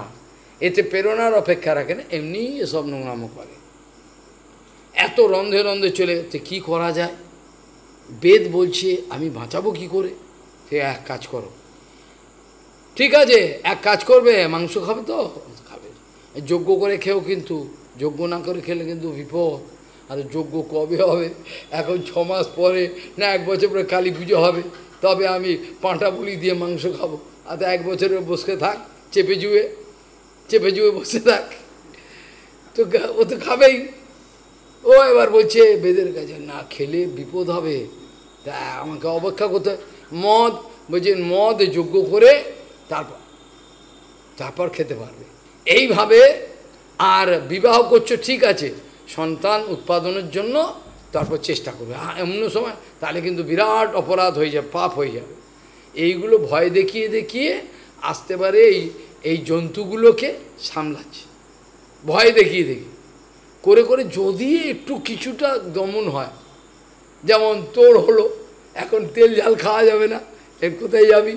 এতে প্রেরণার অপেক্ষা রাখে না এমনিই এসব নোংরামো করে এত রন্ধে রন্ধে চলে তো কী করা যায় বেদ বলছে আমি বাঁচাবো কি করে সে এক কাজ করো ঠিক আছে এক কাজ করবে মাংস খাবে তো খাবে যোগ্য করে খেও কিন্তু যোগ্য না করে খেলে কিন্তু বিপদ আর যোগ্য কবে হবে এখন ছ মাস পরে না এক বছর পরে কালী পুজো হবে তবে আমি পাঁটা বলি দিয়ে মাংস খাবো আর এক বছরের বসে থাক চেপে জুয়ে চেপে চুপে বসে থাক তো ও তো খাবেই ও এবার বলছে বেদের কাছে না খেলে বিপদ হবে তা আমাকে অপেক্ষা করতে মদ বলছে মদ যোগ্য করে তারপর তারপর খেতে পারবে এইভাবে আর বিবাহ করছো ঠিক আছে সন্তান উৎপাদনের জন্য তারপর চেষ্টা করবে এমন সময় তাহলে কিন্তু বিরাট অপরাধ হয়ে যাবে পাপ হয়ে যাবে এইগুলো ভয় দেখিয়ে দেখিয়ে আসতে পারে এই এই জন্তুগুলোকে সামলাচ্ছে ভয় দেখিয়ে দেখি করে করে যদি একটু কিছুটা দমন হয় যেমন তোর হলো এখন তেল ঝাল খাওয়া যাবে না এর কোথায় যাবি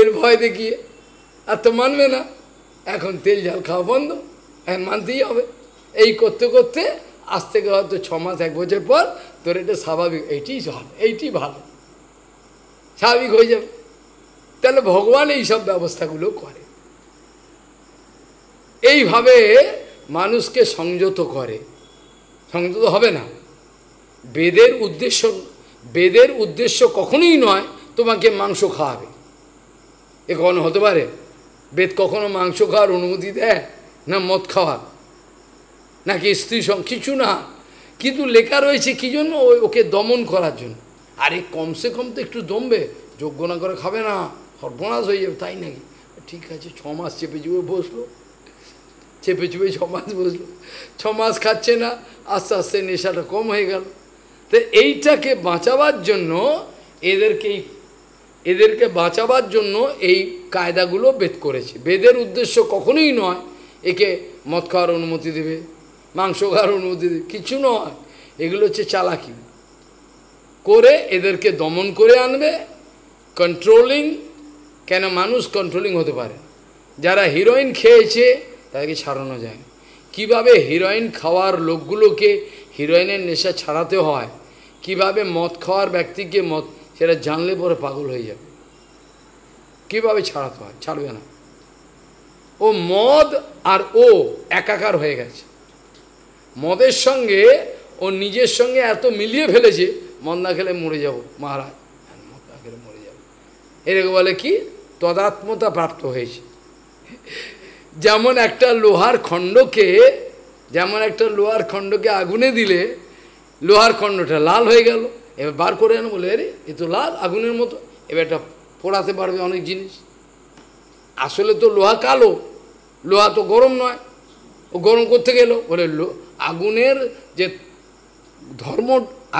এর ভয় দেখিয়ে আর তো মানবে না এখন তেল ঝাল খাওয়া বন্ধ এখন মানতেই হবে এই করতে করতে আজ থেকে হয়তো ছ মাস এক বছর পর তোর এটা স্বাভাবিক এইটি ভালো এইটি ভালো স্বাভাবিক হয়ে যাবে তাহলে ভগবান এই সব ব্যবস্থাগুলো করে এইভাবে মানুষকে সংযত করে সংযত হবে না বেদের উদ্দেশ্য বেদের উদ্দেশ্য কখনোই নয় তোমাকে মাংস খাওয়াবে এ কখনো হতে পারে বেদ কখনো মাংস খাওয়ার অনুমতি দেয় না মদ খাওয়ার নাকি স্ত্রী সং কিছু না কিন্তু লেখা রয়েছে কি জন্য ওকে দমন করার জন্য আরে কমসে কম তো একটু দমবে যোগ্য না করে খাবে না সর্বনাশ হয়ে যাবে তাই নাকি ঠিক আছে ছ মাস চেপে চুপে বসলো চেপে চুপে ছ মাস বসলো ছ মাস খাচ্ছে না আস্তে আস্তে নেশাটা কম হয়ে গেল তো এইটাকে বাঁচাবার জন্য এদেরকেই এদেরকে বাঁচাবার জন্য এই কায়দাগুলো বেদ করেছে বেদের উদ্দেশ্য কখনোই নয় একে মদ খাওয়ার অনুমতি দেবে মাংস খাওয়ার অনুমতি দেবে কিছু নয় এগুলো হচ্ছে চালাকি করে এদেরকে দমন করে আনবে কন্ট্রোলিং কেন মানুষ কন্ট্রোলিং হতে পারে যারা হিরোইন খেয়েছে তাদেরকে ছাড়ানো যায় কিভাবে হিরোইন খাওয়ার লোকগুলোকে হিরোইনের নেশা ছাড়াতে হয় কিভাবে মদ খাওয়ার ব্যক্তিকে মদ সেটা জানলে পরে পাগল হয়ে যাবে কিভাবে ছাড়াতে হয় ছাড়বে না ও মদ আর ও একাকার হয়ে গেছে মদের সঙ্গে ও নিজের সঙ্গে এত মিলিয়ে ফেলেছে মদ না খেলে মরে যাব মহারাজ মদ না খেলে মরে যাব এরকম বলে কি তদাত্মতা প্রাপ্ত হয়েছে যেমন একটা লোহার খণ্ডকে যেমন একটা লোহার খণ্ডকে আগুনে দিলে লোহার খণ্ডটা লাল হয়ে গেল এবার বার করে আনো বলে আরে এ তো লাল আগুনের মতো এবার এটা পোড়াতে পারবে অনেক জিনিস আসলে তো লোহা কালো লোহা তো গরম নয় ও গরম করতে গেল বলে আগুনের যে ধর্ম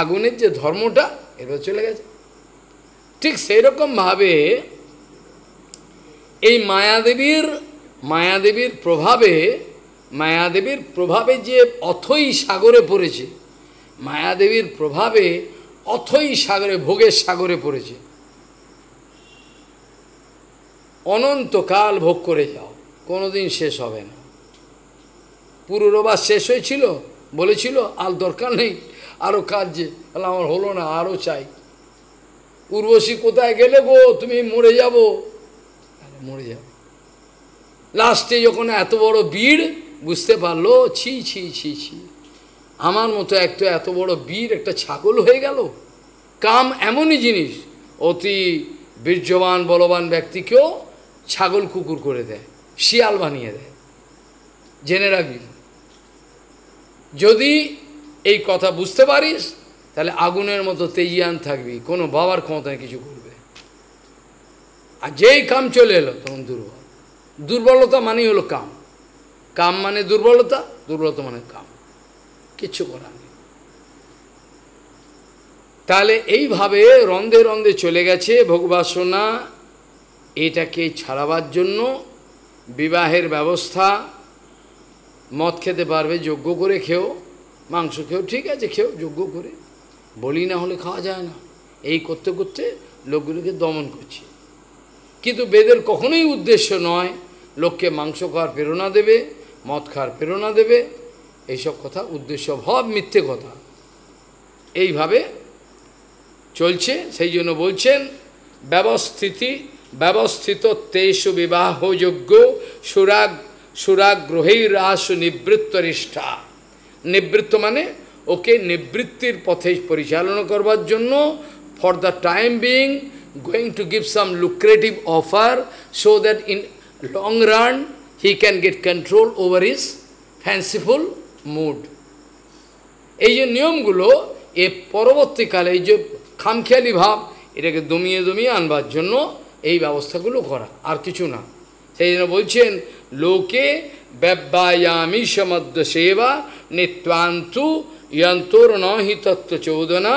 আগুনের যে ধর্মটা এবার চলে গেছে ঠিক সেই রকমভাবে এই মায়াদেবীর মায়াদেবীর প্রভাবে মায়াদেবীর প্রভাবে যে অথই সাগরে পড়েছে মায়াদেবীর প্রভাবে অথই সাগরে ভোগের সাগরে পড়েছে অনন্তকাল ভোগ করে যাও কোনোদিন শেষ হবে না পুরোরবাস শেষ হয়েছিল বলেছিল আর দরকার নেই আরও যে তাহলে আমার হলো না আরও চাই উর্বশী কোথায় গেলে গো তুমি মরে যাবো মরে যাবে লাস্টে যখন এত বড় বীর বুঝতে পারলো ছি ছি ছি ছি আমার মতো একটা এত বড় বীর একটা ছাগল হয়ে গেল কাম এমনই জিনিস অতি বীর্যবান বলবান ব্যক্তিকেও ছাগল কুকুর করে দেয় শিয়াল বানিয়ে দেয় জেনে রাখবি যদি এই কথা বুঝতে পারিস তাহলে আগুনের মতো তেজিয়ান থাকবি কোনো বাবার ক্ষমতায় কিছু করবি আর যেই কাম চলে এলো তখন দুর্বল দুর্বলতা মানেই হলো কাম কাম মানে দুর্বলতা দুর্বলতা মানে কাম কিচ্ছু করার নেই তাহলে এইভাবে রন্ধে রন্ধে চলে গেছে ভোগবাসনা এটাকে ছাড়াবার জন্য বিবাহের ব্যবস্থা মদ খেতে পারবে যোগ্য করে খেও মাংস খেও ঠিক আছে খেও যোগ্য করে বলি না হলে খাওয়া যায় না এই করতে করতে লোকগুলোকে দমন করছে কিন্তু বেদের কখনোই উদ্দেশ্য নয় লোককে মাংস খাওয়ার প্রেরণা দেবে মদ খাওয়ার প্রেরণা দেবে এইসব কথা উদ্দেশ্য ভাব মিথ্যে কথা এইভাবে চলছে সেই জন্য বলছেন ব্যবস্থিতি ব্যবস্থিত তেষ বিবাহযোগ্য সুরাগ সুরাগ্রহীরাস নিবৃত্তরিষ্ঠা নিবৃত্ত মানে ওকে নিবৃত্তির পথে পরিচালনা করবার জন্য for the time being going to give some lucrative offer so that in long run he can get control over his fanciful mood. এই যে নিয়মগুলো এ পরবর্তীকালে এই যে খামখেয়ালি ভাব এটাকে দমিয়ে দমিয়ে আনবার জন্য এই ব্যবস্থাগুলো করা আর কিছু না সেই জন্য বলছেন লোকে ব্যব্যায়ামি সমদ্দ সেবা নিত্যান্তু যন্তোর নহি তত্ত্ব চৌদনা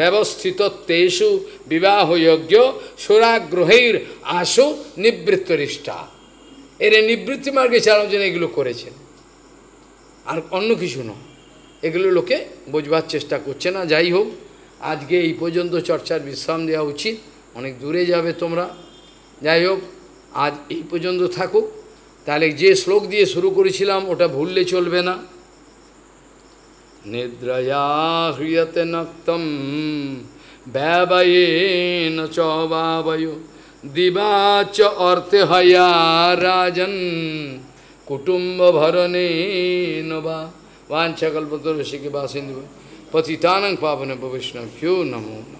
ব্যবস্থিত তেসু বিবাহ যজ্ঞ সুরাগ্রহের আশু নিবৃত্তরিষ্ঠা এর নিবৃত্তি মার্গে চালানোর জন্য এগুলো করেছেন আর অন্য কিছু নয় এগুলো লোকে বোঝবার চেষ্টা করছে না যাই হোক আজকে এই পর্যন্ত চর্চার বিশ্রাম দেওয়া উচিত অনেক দূরে যাবে তোমরা যাই হোক আজ এই পর্যন্ত থাকুক তাহলে যে শ্লোক দিয়ে শুরু করেছিলাম ওটা ভুললে চলবে না নিদ্রয়া হ্রিয়তে নক্তম ব্যবয়েন চবাবয় দিবাচ অর্থে হয়া রাজন কুটুম্ব ভরণে নবা वाछकल्पतुर्षि के वासिंद पतितानंग पावन भविष्ण क्यों नमो